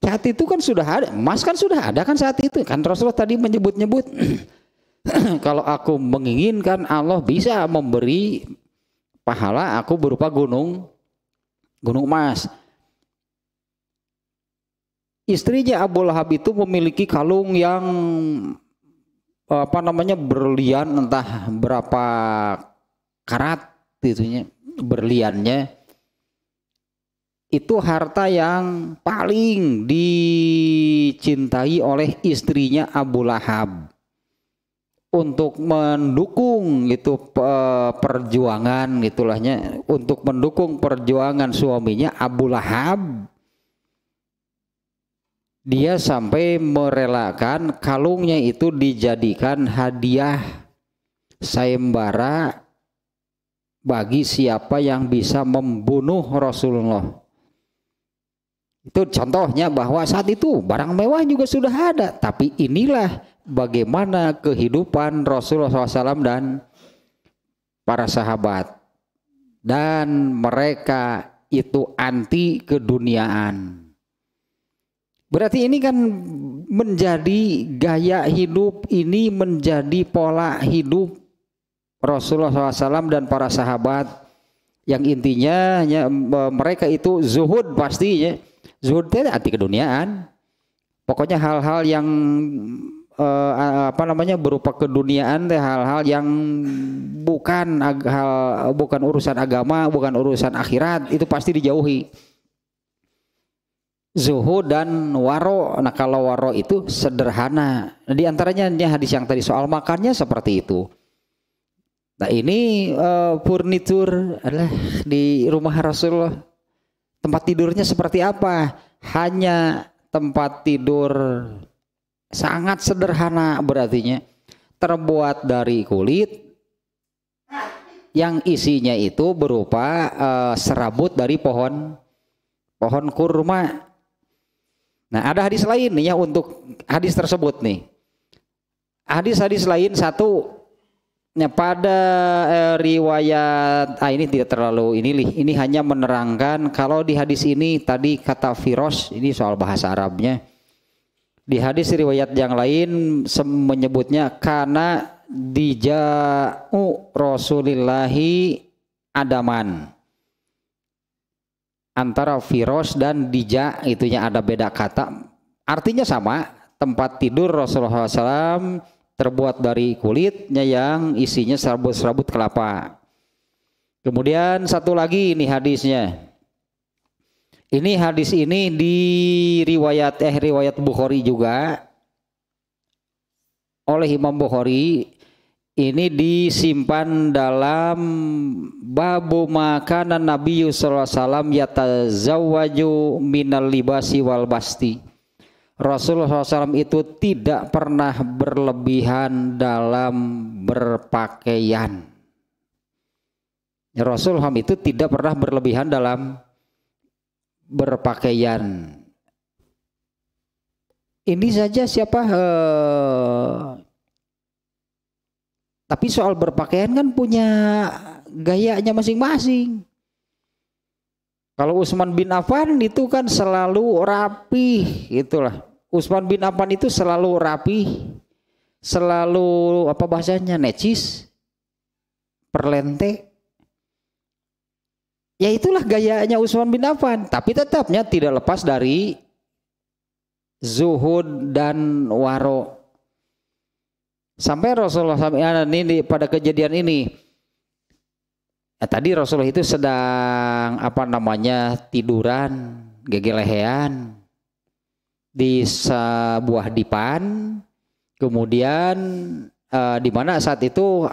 Saat itu kan sudah ada, emas kan sudah ada kan saat itu. Kan Rasulullah tadi menyebut-nyebut kalau aku menginginkan Allah bisa memberi pahala aku berupa gunung gunung emas istrinya Abu Lahab itu memiliki kalung yang apa namanya berlian entah berapa karat itunya berliannya itu harta yang paling dicintai oleh istrinya Abu Lahab untuk mendukung itu perjuangan gitulahnya untuk mendukung perjuangan suaminya Abu Lahab dia sampai merelakan kalungnya itu dijadikan hadiah sayembara bagi siapa yang bisa membunuh Rasulullah. Itu contohnya bahwa saat itu barang mewah juga sudah ada, tapi inilah bagaimana kehidupan Rasulullah SAW dan para sahabat. Dan mereka itu anti keduniaan Berarti ini kan menjadi gaya hidup, ini menjadi pola hidup Rasulullah SAW dan para sahabat yang intinya ya, e, mereka itu zuhud pastinya. Zuhud itu anti keduniaan. Pokoknya hal-hal yang eh, apa namanya berupa keduniaan teh hal-hal yang bukan hal bukan urusan agama, bukan urusan akhirat itu pasti dijauhi zuhud dan waro. Nah kalau waro itu sederhana. Nah, di antaranya hadis yang tadi soal makannya seperti itu. Nah ini uh, furnitur adalah di rumah Rasulullah. Tempat tidurnya seperti apa? Hanya tempat tidur sangat sederhana berartinya terbuat dari kulit yang isinya itu berupa uh, serabut dari pohon pohon kurma Nah, ada hadis lain nih ya untuk hadis tersebut nih. Hadis-hadis lain satu Nah, pada eh, riwayat ah ini tidak terlalu ini lih. Ini hanya menerangkan kalau di hadis ini tadi kata virus ini soal bahasa Arabnya. Di hadis riwayat yang lain menyebutnya karena dijau Rasulillahi adaman antara virus dan Dija itunya ada beda kata artinya sama tempat tidur Rasulullah SAW terbuat dari kulitnya yang isinya serabut-serabut kelapa kemudian satu lagi ini hadisnya ini hadis ini di riwayat eh riwayat Bukhari juga oleh Imam Bukhari ini disimpan dalam babu makanan Nabi Yusuf alaihi wasallam minal libasi wal basti. Rasulullah SAW itu tidak pernah berlebihan dalam berpakaian. Rasulullah itu tidak pernah berlebihan dalam berpakaian. Ini saja siapa eh, tapi soal berpakaian kan punya gayanya masing-masing. Kalau Usman bin Affan itu kan selalu rapi, itulah. Usman bin Affan itu selalu rapi, selalu apa bahasanya necis, perlente. Ya itulah gayanya Usman bin Affan, tapi tetapnya tidak lepas dari zuhud dan warok Sampai Rasulullah SAW ini pada kejadian ini. ya, tadi Rasulullah itu sedang apa namanya tiduran, gegelehean di sebuah dipan. Kemudian eh, di mana saat itu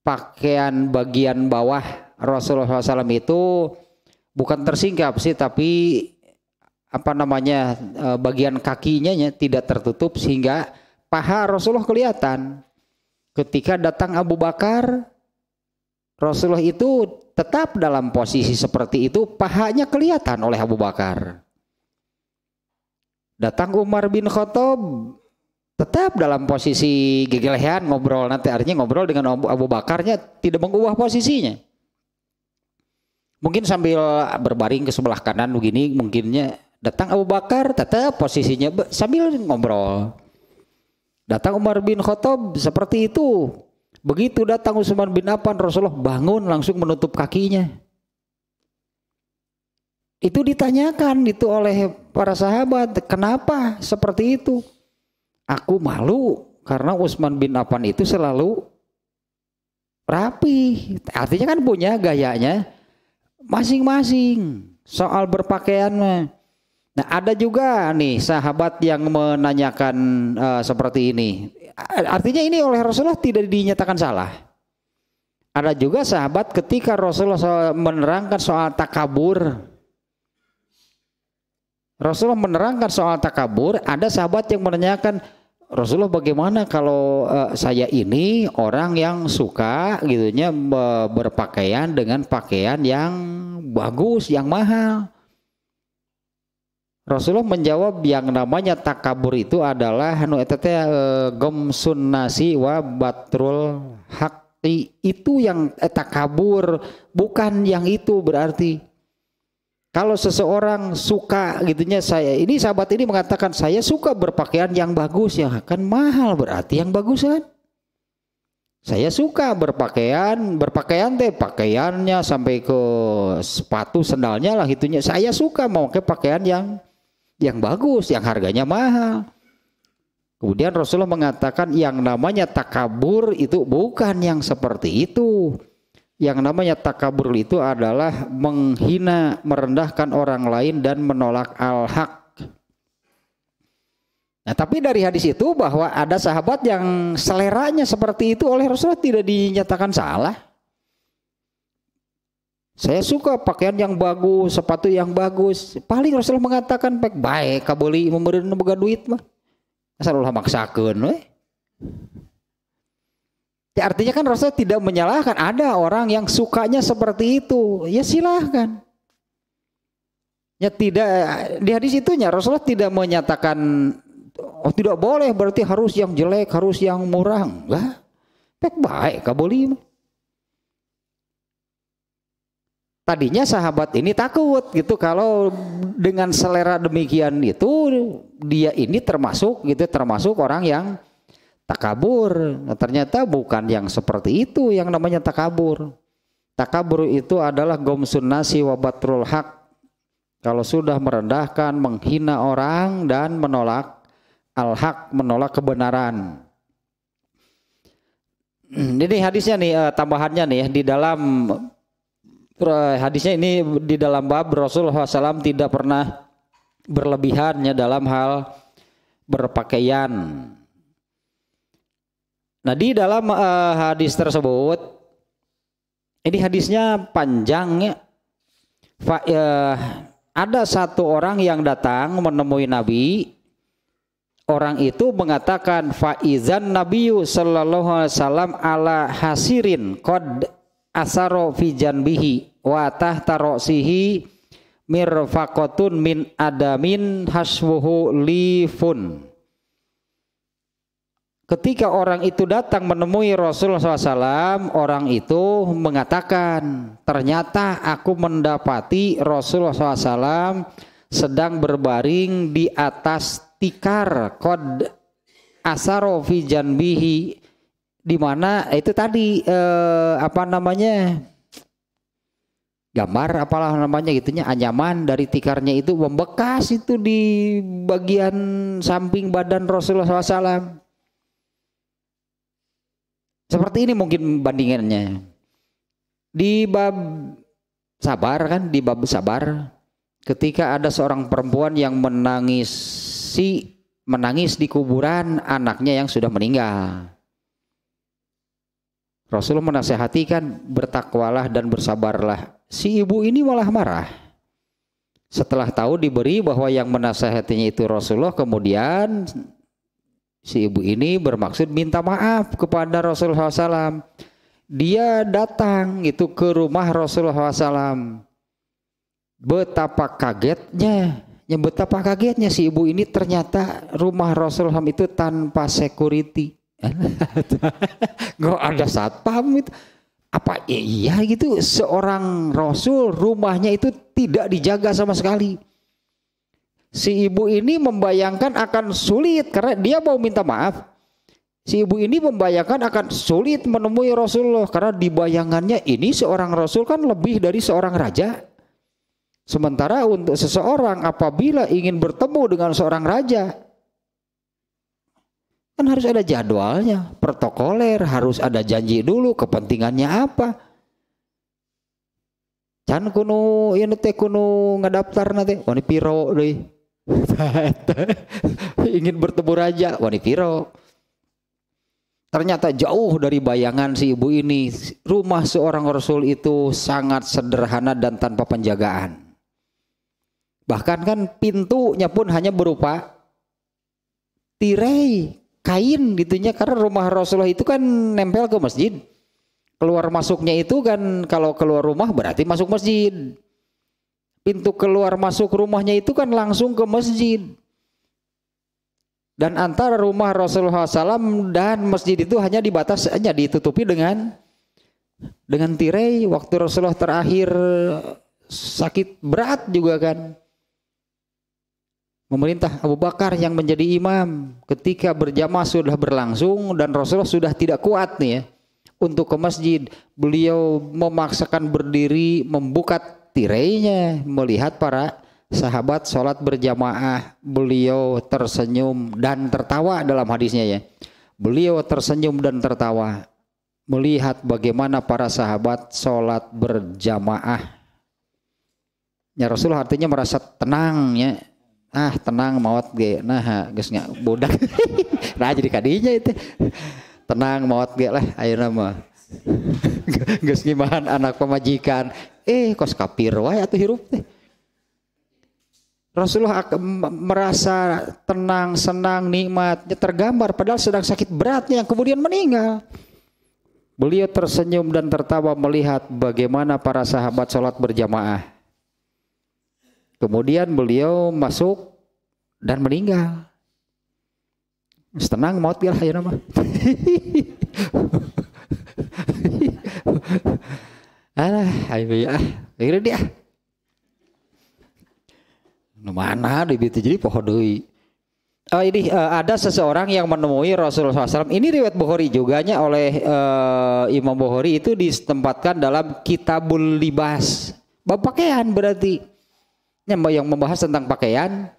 pakaian bagian bawah Rasulullah SAW itu bukan tersingkap sih tapi apa namanya eh, bagian kakinya tidak tertutup sehingga paha Rasulullah kelihatan. Ketika datang Abu Bakar, Rasulullah itu tetap dalam posisi seperti itu, pahanya kelihatan oleh Abu Bakar. Datang Umar bin Khattab, tetap dalam posisi gegelehan ngobrol nanti artinya ngobrol dengan Abu, Bakarnya tidak mengubah posisinya. Mungkin sambil berbaring ke sebelah kanan begini mungkinnya datang Abu Bakar tetap posisinya sambil ngobrol. Datang Umar bin Khattab seperti itu. Begitu datang Utsman bin Affan, Rasulullah bangun langsung menutup kakinya. Itu ditanyakan itu oleh para sahabat, kenapa seperti itu? Aku malu karena Utsman bin Affan itu selalu rapi. Artinya kan punya gayanya masing-masing soal berpakaiannya. Nah, ada juga nih sahabat yang menanyakan uh, seperti ini. Artinya ini oleh Rasulullah tidak dinyatakan salah. Ada juga sahabat ketika Rasulullah menerangkan soal takabur. Rasulullah menerangkan soal takabur, ada sahabat yang menanyakan, Rasulullah bagaimana kalau uh, saya ini orang yang suka gitunya berpakaian dengan pakaian yang bagus, yang mahal. Rasulullah menjawab yang namanya takabur itu adalah nu etete teh e, gomsun wa batrul hakti itu yang e, takabur bukan yang itu berarti kalau seseorang suka gitunya saya ini sahabat ini mengatakan saya suka berpakaian yang bagus ya kan mahal berarti yang bagus kan saya suka berpakaian berpakaian teh pakaiannya sampai ke sepatu sendalnya lah itunya. saya suka mau ke pakaian yang yang bagus, yang harganya mahal. Kemudian Rasulullah mengatakan yang namanya takabur itu bukan yang seperti itu. Yang namanya takabur itu adalah menghina, merendahkan orang lain dan menolak al-haq. Nah, tapi dari hadis itu bahwa ada sahabat yang seleranya seperti itu oleh Rasulullah tidak dinyatakan salah. Saya suka pakaian yang bagus, sepatu yang bagus. Paling Rasulullah mengatakan baik baik kabeli memberi boga duit mah. Rasulullah maksa kan? we. Ya, artinya kan Rasul tidak menyalahkan ada orang yang sukanya seperti itu. Ya silahkan. Ya tidak di hadis itunya Rasulullah tidak menyatakan oh tidak boleh berarti harus yang jelek, harus yang murah. Enggak. Baik baik kabeli mah. tadinya sahabat ini takut gitu kalau dengan selera demikian itu dia ini termasuk gitu termasuk orang yang takabur. Nah, ternyata bukan yang seperti itu yang namanya takabur. Takabur itu adalah gomsun nasi wabatrul hak. Kalau sudah merendahkan, menghina orang dan menolak al hak menolak kebenaran. Ini hadisnya nih eh, tambahannya nih di dalam hadisnya ini di dalam bab Rasulullah SAW tidak pernah berlebihannya dalam hal berpakaian. Nah di dalam uh, hadis tersebut ini hadisnya panjang ya. Fa, uh, ada satu orang yang datang menemui Nabi. Orang itu mengatakan faizan Nabiu Shallallahu Alaihi Wasallam ala hasirin kod asaro fi janbihi wa tahta ra'sihi mirfaqatun min adamin hasbuhu lifun Ketika orang itu datang menemui Rasulullah SAW, orang itu mengatakan, ternyata aku mendapati Rasulullah SAW sedang berbaring di atas tikar kod asarofi janbihi di mana eh, itu tadi eh, apa namanya gambar apalah namanya gitunya anyaman dari tikarnya itu membekas itu di bagian samping badan Rasulullah SAW seperti ini mungkin bandingannya di bab sabar kan di bab sabar ketika ada seorang perempuan yang menangis si menangis di kuburan anaknya yang sudah meninggal rasulullah menasehatikan bertakwalah dan bersabarlah. Si ibu ini malah marah. Setelah tahu diberi bahwa yang menasehatinya itu Rasulullah, kemudian si ibu ini bermaksud minta maaf kepada Rasulullah SAW. Dia datang itu ke rumah Rasulullah SAW. Betapa kagetnya, ya betapa kagetnya si ibu ini ternyata rumah Rasulullah itu tanpa security Enggak ada satpam itu. Apa iya gitu seorang rasul rumahnya itu tidak dijaga sama sekali. Si ibu ini membayangkan akan sulit karena dia mau minta maaf. Si ibu ini membayangkan akan sulit menemui Rasulullah karena di bayangannya ini seorang rasul kan lebih dari seorang raja. Sementara untuk seseorang apabila ingin bertemu dengan seorang raja, Kan harus ada jadwalnya, protokoler, harus ada janji dulu kepentingannya apa. Can kuno ini teh kuno ngadaptar nanti, wani piro deh. Ingin bertemu raja, wani piro. Ternyata jauh dari bayangan si ibu ini. Rumah seorang rasul itu sangat sederhana dan tanpa penjagaan. Bahkan kan pintunya pun hanya berupa tirai kain ditunya karena rumah Rasulullah itu kan nempel ke masjid. Keluar masuknya itu kan kalau keluar rumah berarti masuk masjid. Pintu keluar masuk rumahnya itu kan langsung ke masjid. Dan antara rumah Rasulullah SAW dan masjid itu hanya dibatas hanya ditutupi dengan dengan tirai. Waktu Rasulullah terakhir sakit berat juga kan memerintah Abu Bakar yang menjadi imam ketika berjamaah sudah berlangsung dan Rasulullah sudah tidak kuat nih ya untuk ke masjid. Beliau memaksakan berdiri membuka tirainya melihat para sahabat sholat berjamaah. Beliau tersenyum dan tertawa dalam hadisnya ya. Beliau tersenyum dan tertawa melihat bagaimana para sahabat sholat berjamaah. Ya Rasulullah artinya merasa tenang ya ah tenang mawat ge nah geus bodak nah jadi kadinya itu tenang mawat ge lah ayeuna mah geus gimana anak pemajikan eh kos kapir wae atuh hirup teh Rasulullah merasa tenang, senang, nikmatnya tergambar padahal sedang sakit beratnya yang kemudian meninggal. Beliau tersenyum dan tertawa melihat bagaimana para sahabat sholat berjamaah. Kemudian beliau masuk dan meninggal. Tenang maut gila ayeuna nama. Alah, ayo ya. Akhirnya dia. Mana di bitu jadi pohon doi. Uh, ah, ini uh, ada seseorang yang menemui Rasulullah SAW. Ini riwayat Bukhari juganya oleh uh, Imam Bukhari itu ditempatkan dalam Kitabul Libas. Bapak pakaian berarti yang membahas tentang pakaian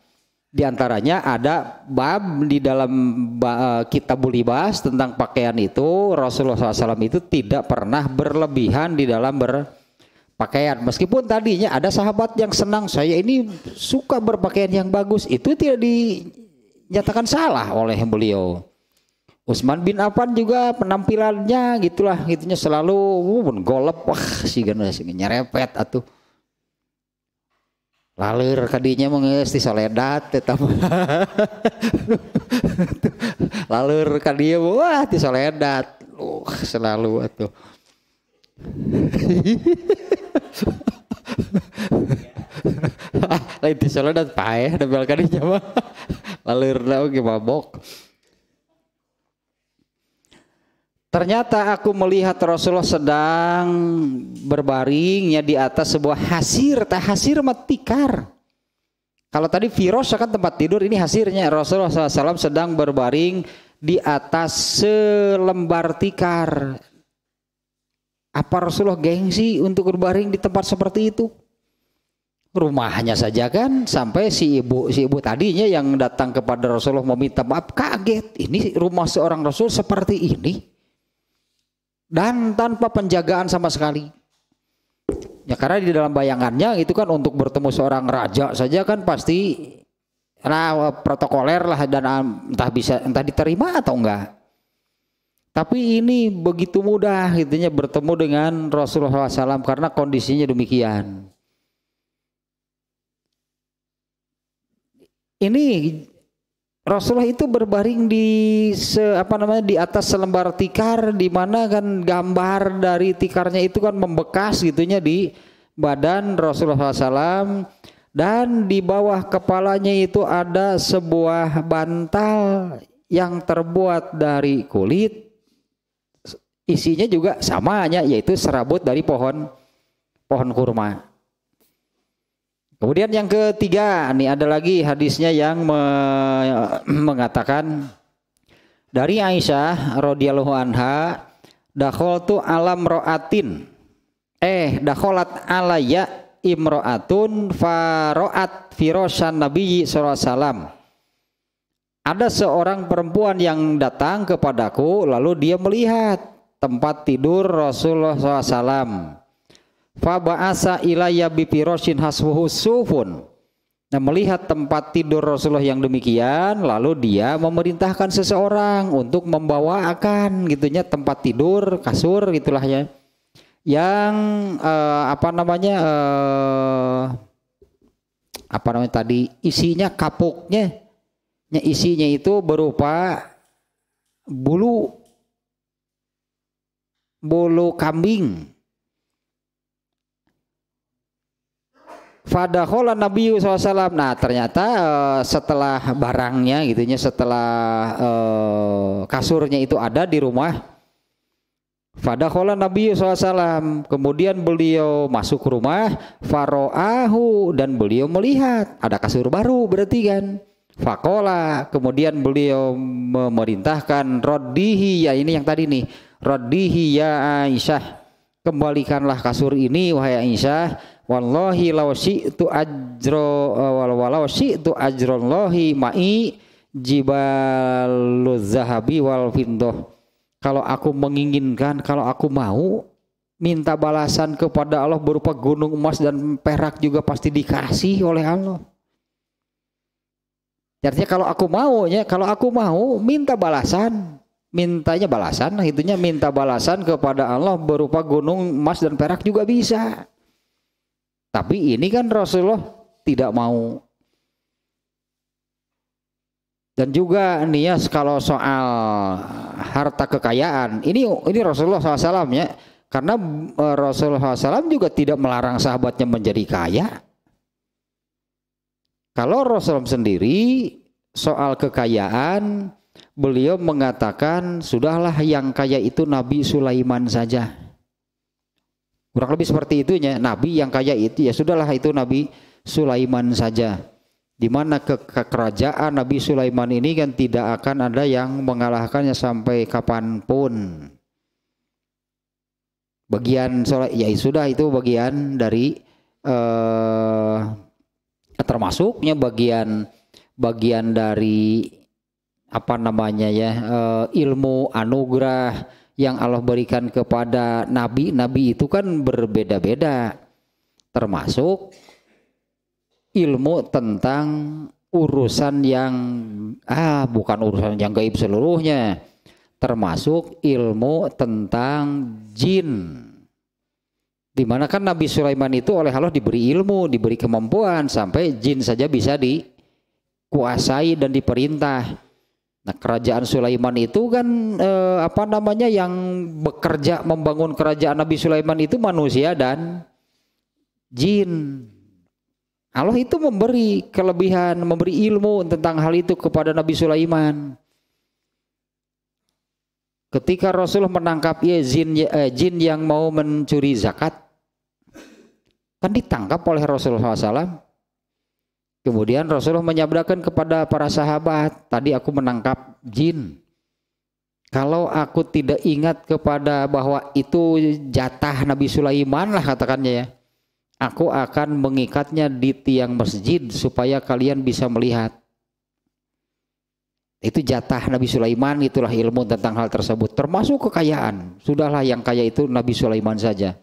di antaranya ada bab di dalam eh, kitab libas tentang pakaian itu Rasulullah SAW itu tidak pernah berlebihan di dalam berpakaian meskipun tadinya ada sahabat yang senang saya ini suka berpakaian yang bagus itu tidak dinyatakan salah oleh beliau Usman bin Affan juga penampilannya gitulah gitunya selalu uh, golep wah si gana nyerepet atau lalir kadinya mengeus di soledad tetap lalir kadinya wah di soledad uh, selalu atuh ah, lain di soledad paeh nempel kadinya mah lalir oke mabok Ternyata aku melihat Rasulullah sedang berbaringnya di atas sebuah hasir. teh hasir metikar. Kalau tadi virus kan tempat tidur, ini hasirnya. Rasulullah SAW sedang berbaring di atas selembar tikar. Apa Rasulullah gengsi untuk berbaring di tempat seperti itu? Rumahnya saja kan sampai si ibu si ibu tadinya yang datang kepada Rasulullah meminta maaf kaget. Ini rumah seorang Rasul seperti ini dan tanpa penjagaan sama sekali. Ya karena di dalam bayangannya itu kan untuk bertemu seorang raja saja kan pasti nah protokoler lah dan ah, entah bisa entah diterima atau enggak. Tapi ini begitu mudah intinya bertemu dengan Rasulullah SAW karena kondisinya demikian. Ini Rasulullah itu berbaring di se, apa namanya di atas selembar tikar di mana kan gambar dari tikarnya itu kan membekas gitunya di badan Rasulullah SAW dan di bawah kepalanya itu ada sebuah bantal yang terbuat dari kulit isinya juga samanya yaitu serabut dari pohon pohon kurma Kemudian yang ketiga, nih ada lagi hadisnya yang me mengatakan dari Aisyah radhiyallahu anha, tu alam roatin. Eh, dakholat alaya imro'atun faro'at firosan Nabi saw. Ada seorang perempuan yang datang kepadaku lalu dia melihat tempat tidur Rasulullah SAW fa ba'asa ilayya bi firasyin hasbuhu sufun Nah, melihat tempat tidur Rasulullah yang demikian, lalu dia memerintahkan seseorang untuk membawa akan gitunya tempat tidur, kasur gitulah ya. Yang eh, apa namanya eh, apa namanya tadi isinya kapuknya. Ya, isinya itu berupa bulu bulu kambing Fadahola Nabi SAW. Nah ternyata uh, setelah barangnya gitunya, setelah uh, kasurnya itu ada di rumah. Fadahola Nabi SAW. Kemudian beliau masuk ke rumah. Faroahu dan beliau melihat ada kasur baru berarti kan. Fakola kemudian beliau memerintahkan Rodihi ya ini yang tadi nih Rodihi ya Aisyah kembalikanlah kasur ini wahai Aisyah wallahi law syi'tu ajro eh, wal walau syi'tu lahi ma'i jibalu zahabi wal findoh kalau aku menginginkan kalau aku mau minta balasan kepada Allah berupa gunung emas dan perak juga pasti dikasih oleh Allah artinya kalau aku mau ya kalau aku mau minta balasan mintanya balasan nah itunya minta balasan kepada Allah berupa gunung emas dan perak juga bisa tapi ini kan Rasulullah tidak mau. Dan juga nias kalau soal harta kekayaan, ini ini Rasulullah SAW ya, karena eh, Rasulullah SAW juga tidak melarang sahabatnya menjadi kaya. Kalau Rasulullah sendiri soal kekayaan, beliau mengatakan sudahlah yang kaya itu Nabi Sulaiman saja. Kurang lebih seperti itunya. Nabi yang kaya itu ya sudahlah itu Nabi Sulaiman saja. Di mana ke, ke kerajaan Nabi Sulaiman ini kan tidak akan ada yang mengalahkannya sampai kapanpun. Bagian ya sudah itu bagian dari eh, termasuknya bagian bagian dari apa namanya ya eh, ilmu anugerah yang Allah berikan kepada nabi, nabi itu kan berbeda-beda. Termasuk ilmu tentang urusan yang ah bukan urusan yang gaib seluruhnya. Termasuk ilmu tentang jin. Dimana kan Nabi Sulaiman itu oleh Allah diberi ilmu, diberi kemampuan sampai jin saja bisa dikuasai dan diperintah. Nah, kerajaan Sulaiman itu kan eh, apa namanya yang bekerja membangun kerajaan Nabi Sulaiman itu manusia dan jin. Allah itu memberi kelebihan, memberi ilmu tentang hal itu kepada Nabi Sulaiman. Ketika Rasul menangkap ya, jin, eh, jin yang mau mencuri zakat, kan ditangkap oleh Rasulullah SAW. Kemudian Rasulullah menyabdakan kepada para sahabat, tadi aku menangkap jin. Kalau aku tidak ingat kepada bahwa itu jatah Nabi Sulaiman lah katakannya ya. Aku akan mengikatnya di tiang masjid supaya kalian bisa melihat. Itu jatah Nabi Sulaiman, itulah ilmu tentang hal tersebut. Termasuk kekayaan. Sudahlah yang kaya itu Nabi Sulaiman saja.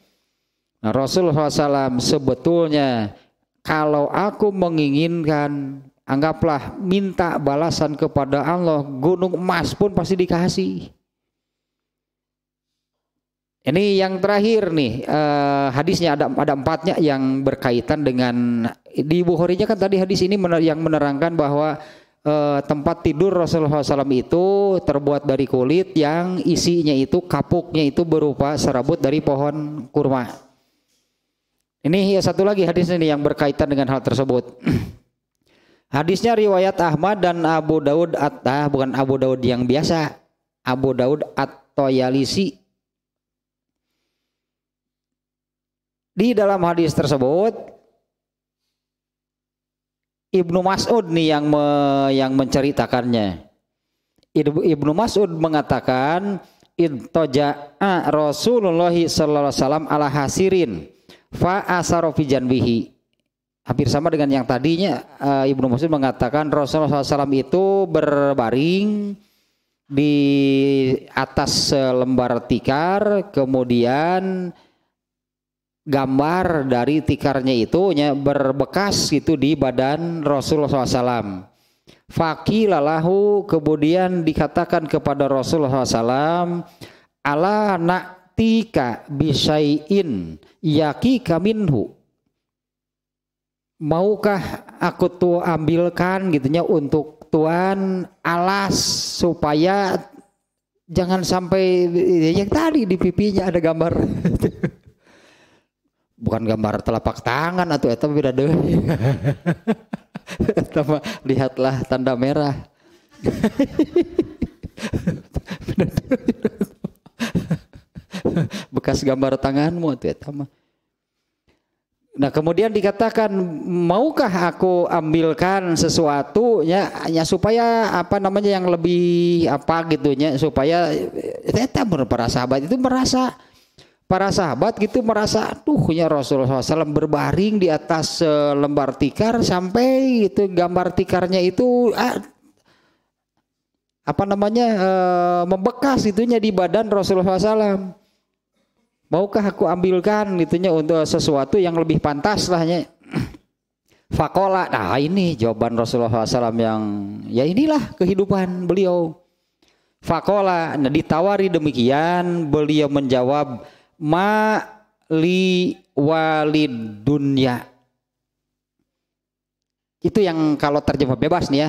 Nah, Rasulullah SAW sebetulnya kalau aku menginginkan anggaplah minta balasan kepada Allah gunung emas pun pasti dikasih ini yang terakhir nih eh, hadisnya ada ada empatnya yang berkaitan dengan di buhurinya kan tadi hadis ini mener, yang menerangkan bahwa eh, tempat tidur Rasulullah SAW itu terbuat dari kulit yang isinya itu kapuknya itu berupa serabut dari pohon kurma. Ini ya satu lagi hadis ini yang berkaitan dengan hal tersebut. Hadisnya riwayat Ahmad dan Abu Daud at ah, bukan Abu Daud yang biasa, Abu Daud At-Toyalisi. Di dalam hadis tersebut Ibnu Mas'ud nih yang me, yang menceritakannya. Ibnu Mas'ud mengatakan, Rasulullah sallallahu alaihi wasallam ala hasirin." fa asarofi janbihi hampir sama dengan yang tadinya uh, Ibnu Mas'ud mengatakan Rasulullah SAW itu berbaring di atas lembar tikar kemudian gambar dari tikarnya itu berbekas gitu di badan Rasulullah SAW Fakilalahu kemudian dikatakan kepada Rasulullah SAW ala nak ya'tika bisayin yaki kaminhu, maukah aku tuh ambilkan gitunya untuk tuan alas supaya jangan sampai yang tadi di pipinya ada gambar bukan gambar telapak tangan atau itu beda deh lihatlah tanda merah bekas gambar tanganmu itu ya tamah. Nah kemudian dikatakan maukah aku ambilkan sesuatu ya, ya supaya apa namanya yang lebih apa gitu ya supaya tetap para sahabat itu merasa para sahabat gitu merasa aduh ya Rasulullah SAW berbaring di atas e, lembar tikar sampai itu gambar tikarnya itu ah, apa namanya eh, membekas itunya di badan Rasulullah SAW maukah aku ambilkan itunya untuk sesuatu yang lebih pantas lahnya Fakola, nah ini jawaban Rasulullah SAW yang ya inilah kehidupan beliau. Fakola, nah ditawari demikian beliau menjawab ma li walid dunya. Itu yang kalau terjemah bebas nih ya.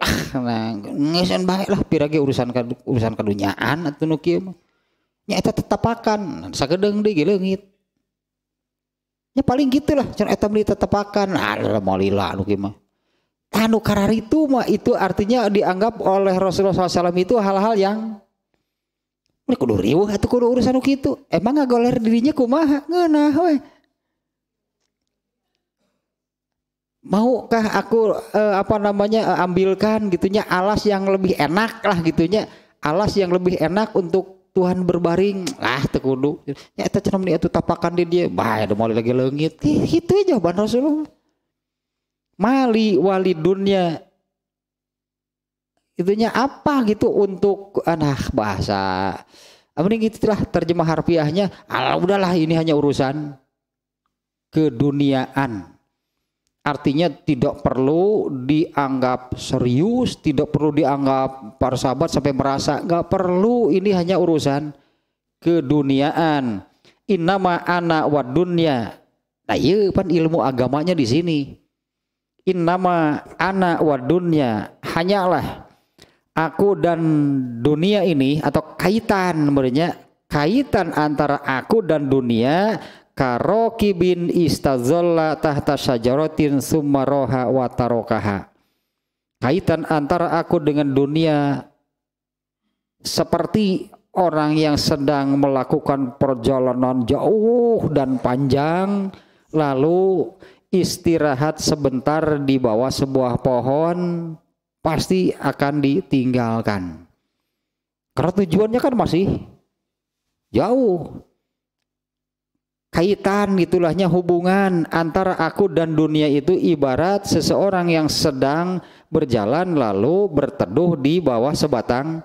Ah, nah, ngesen baik lah piragi urusan urusan keduniaan atau nukieu nya eta tetapakan sagedeng deui ge leungit nya paling gitulah cara eta beli tetapakan ah mau lila anu mah anu karar itu mah itu artinya dianggap oleh Rasulullah SAW itu hal-hal yang ini kudu riuh atau kudu urusan gitu. Emang goler dirinya kumaha ngeunah weh Maukah aku eh, apa namanya eh, ambilkan gitunya alas yang lebih enak lah gitunya alas yang lebih enak untuk Tuhan berbaring ah tekudu ya itu cenam mun itu tapakan di dia bah ada mau lagi eh, Itu aja jawaban Rasulullah mali wali dunia itunya apa gitu untuk anak bahasa apa gitu lah terjemah harfiahnya. Alah udahlah ini hanya urusan keduniaan. Artinya tidak perlu dianggap serius, tidak perlu dianggap para sahabat sampai merasa nggak perlu. Ini hanya urusan keduniaan. Innama nama wa dunya. Nah, iya kan ilmu agamanya di sini. Innama anak wa dunya. Hanyalah aku dan dunia ini atau kaitan sebenarnya kaitan antara aku dan dunia karokibin istazolla tahta syajaratin summa roha wa tarokaha. Kaitan antara aku dengan dunia seperti orang yang sedang melakukan perjalanan jauh dan panjang lalu istirahat sebentar di bawah sebuah pohon pasti akan ditinggalkan. Karena tujuannya kan masih jauh kaitan itulahnya hubungan antara aku dan dunia itu ibarat seseorang yang sedang berjalan lalu berteduh di bawah sebatang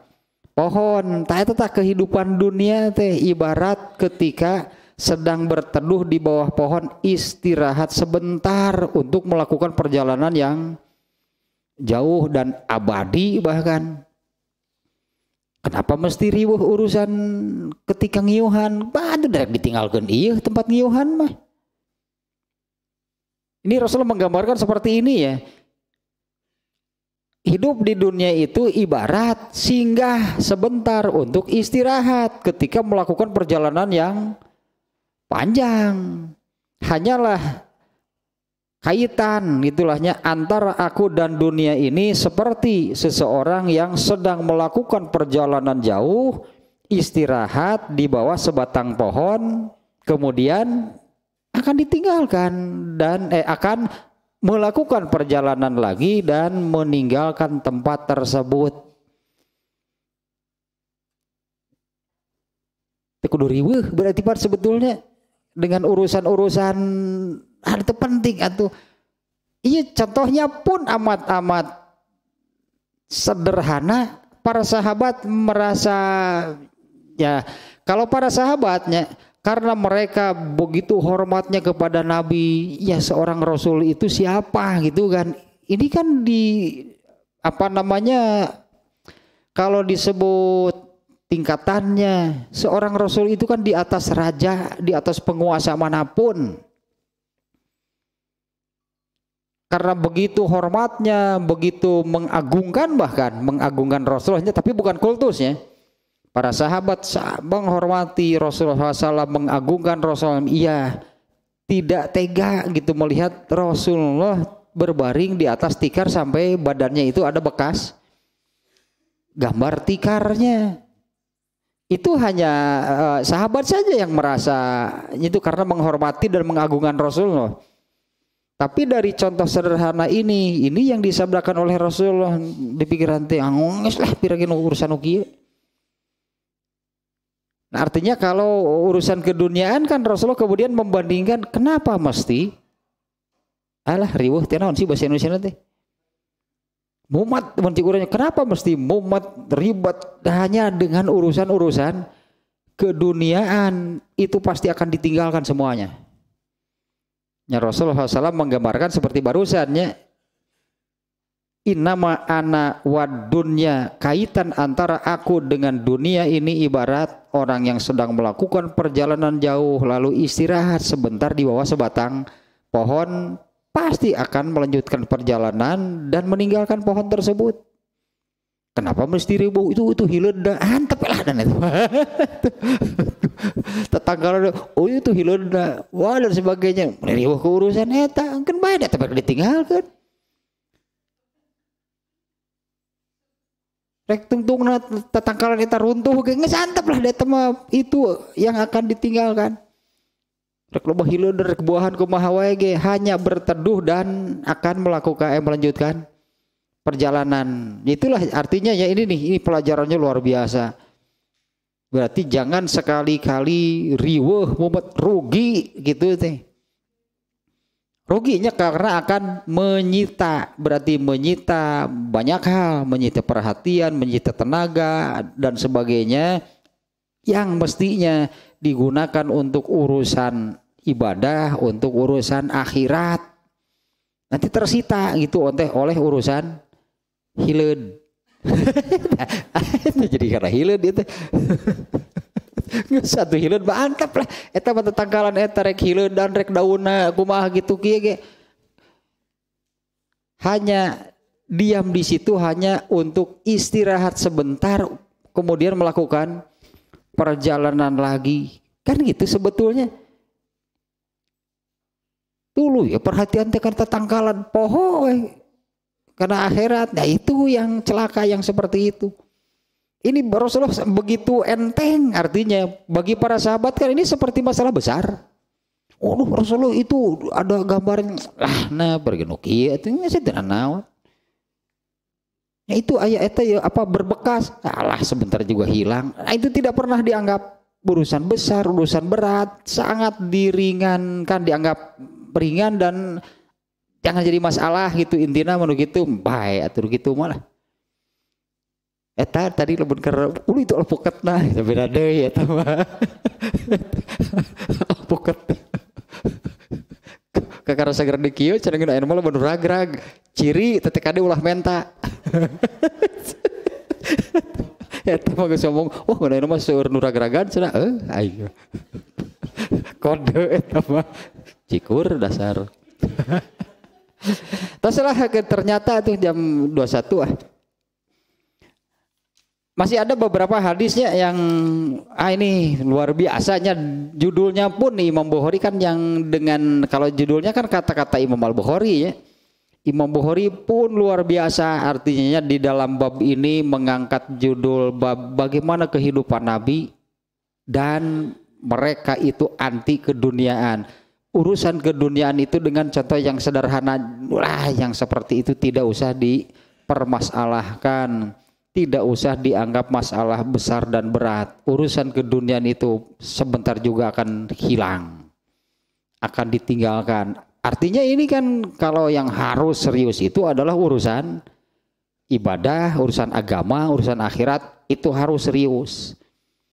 pohon tak itu tak kehidupan dunia teh ibarat ketika sedang berteduh di bawah pohon istirahat sebentar untuk melakukan perjalanan yang jauh dan abadi bahkan Kenapa mesti riuh urusan ketika ngiuhan? itu derek ditinggalkan iya tempat ngiuhan mah. Ini Rasulullah menggambarkan seperti ini ya. Hidup di dunia itu ibarat singgah sebentar untuk istirahat ketika melakukan perjalanan yang panjang. Hanyalah kaitan itulahnya antara aku dan dunia ini seperti seseorang yang sedang melakukan perjalanan jauh istirahat di bawah sebatang pohon kemudian akan ditinggalkan dan eh, akan melakukan perjalanan lagi dan meninggalkan tempat tersebut Tekudu riwuh berarti part sebetulnya dengan urusan-urusan hal itu penting atau iya contohnya pun amat-amat sederhana para sahabat merasa ya kalau para sahabatnya karena mereka begitu hormatnya kepada Nabi ya seorang Rasul itu siapa gitu kan ini kan di apa namanya kalau disebut tingkatannya seorang Rasul itu kan di atas raja di atas penguasa manapun karena begitu hormatnya, begitu mengagungkan bahkan mengagungkan Rasulullahnya, tapi bukan kultusnya. Para sahabat menghormati Rasulullah SAW, mengagungkan Rasulullah Iya, tidak tega gitu melihat Rasulullah berbaring di atas tikar sampai badannya itu ada bekas gambar tikarnya. Itu hanya eh, sahabat saja yang merasa itu karena menghormati dan mengagungkan Rasulullah. Tapi dari contoh sederhana ini, ini yang disabdakan oleh Rasulullah di pikiran teh angus ah, lah piragin urusan uki. Nah, artinya kalau urusan keduniaan kan Rasulullah kemudian membandingkan kenapa mesti alah riwuh teh naon sih bahasa Indonesia nanti Mumat menci kenapa mesti mumat ribet hanya dengan urusan-urusan keduniaan itu pasti akan ditinggalkan semuanya. Ya Rasulullah SAW menggambarkan seperti barusannya inama ana wadunya kaitan antara aku dengan dunia ini ibarat orang yang sedang melakukan perjalanan jauh lalu istirahat sebentar di bawah sebatang pohon pasti akan melanjutkan perjalanan dan meninggalkan pohon tersebut Kenapa mesti ribu itu itu hilenda antep lah dan itu. Tetangga oh itu hilenda wah dan sebagainya. ribu ke urusan eta kan bae tempat ditinggal kan. Rek tungtungna tetangkalan kita runtuh ge ngesantep lah dia tema itu yang akan ditinggalkan. Rek loba hilenda dari kebuahan kumahawai ge hanya berteduh dan akan melakukan eh, melanjutkan perjalanan. Itulah artinya ya ini nih, ini pelajarannya luar biasa. Berarti jangan sekali-kali riweh mumet rugi gitu teh. Ruginya karena akan menyita, berarti menyita banyak hal, menyita perhatian, menyita tenaga dan sebagainya yang mestinya digunakan untuk urusan ibadah, untuk urusan akhirat. Nanti tersita gitu oleh oleh urusan hileun. jadi karena hileun itu teh. satu hileun mantap lah. Eta mah tetangkalan eta rek hileun dan rek daunna kumaha gitu kieu ge. Hanya diam di situ hanya untuk istirahat sebentar kemudian melakukan perjalanan lagi. Kan gitu sebetulnya. Dulu ya perhatian tekan tetangkalan pohon karena akhirat nah itu yang celaka yang seperti itu ini Rasulullah begitu enteng artinya bagi para sahabat kan ini seperti masalah besar Waduh oh, Rasulullah itu ada gambar lah nah bergenoki itu saya Nah, itu ayat itu ya apa berbekas. Alah sebentar juga hilang. Nah, itu tidak pernah dianggap urusan besar, urusan berat, sangat diringankan, dianggap ringan dan jangan jadi masalah gitu intinya menurut gitu baik atur gitu malah eta eh, tadi lebih ker ulu itu alpukat nah itu beda deh ya tambah alpukat kakak rasa gerdi kio cenderung gini malah benar rag ciri tetek ada ulah menta ya tahu mau ngomong oh mana animal seur nurag-ragan cina eh ayo kode eta ya, mah cikur dasar Terserah ternyata itu jam 21 ah. Masih ada beberapa hadisnya yang ah ini luar biasanya judulnya pun nih Imam Bukhari kan yang dengan kalau judulnya kan kata-kata Imam Al Bukhari ya. Imam Bukhari pun luar biasa artinya di dalam bab ini mengangkat judul bab bagaimana kehidupan Nabi dan mereka itu anti keduniaan urusan keduniaan itu dengan contoh yang sederhana lah yang seperti itu tidak usah dipermasalahkan tidak usah dianggap masalah besar dan berat urusan keduniaan itu sebentar juga akan hilang akan ditinggalkan artinya ini kan kalau yang harus serius itu adalah urusan ibadah urusan agama urusan akhirat itu harus serius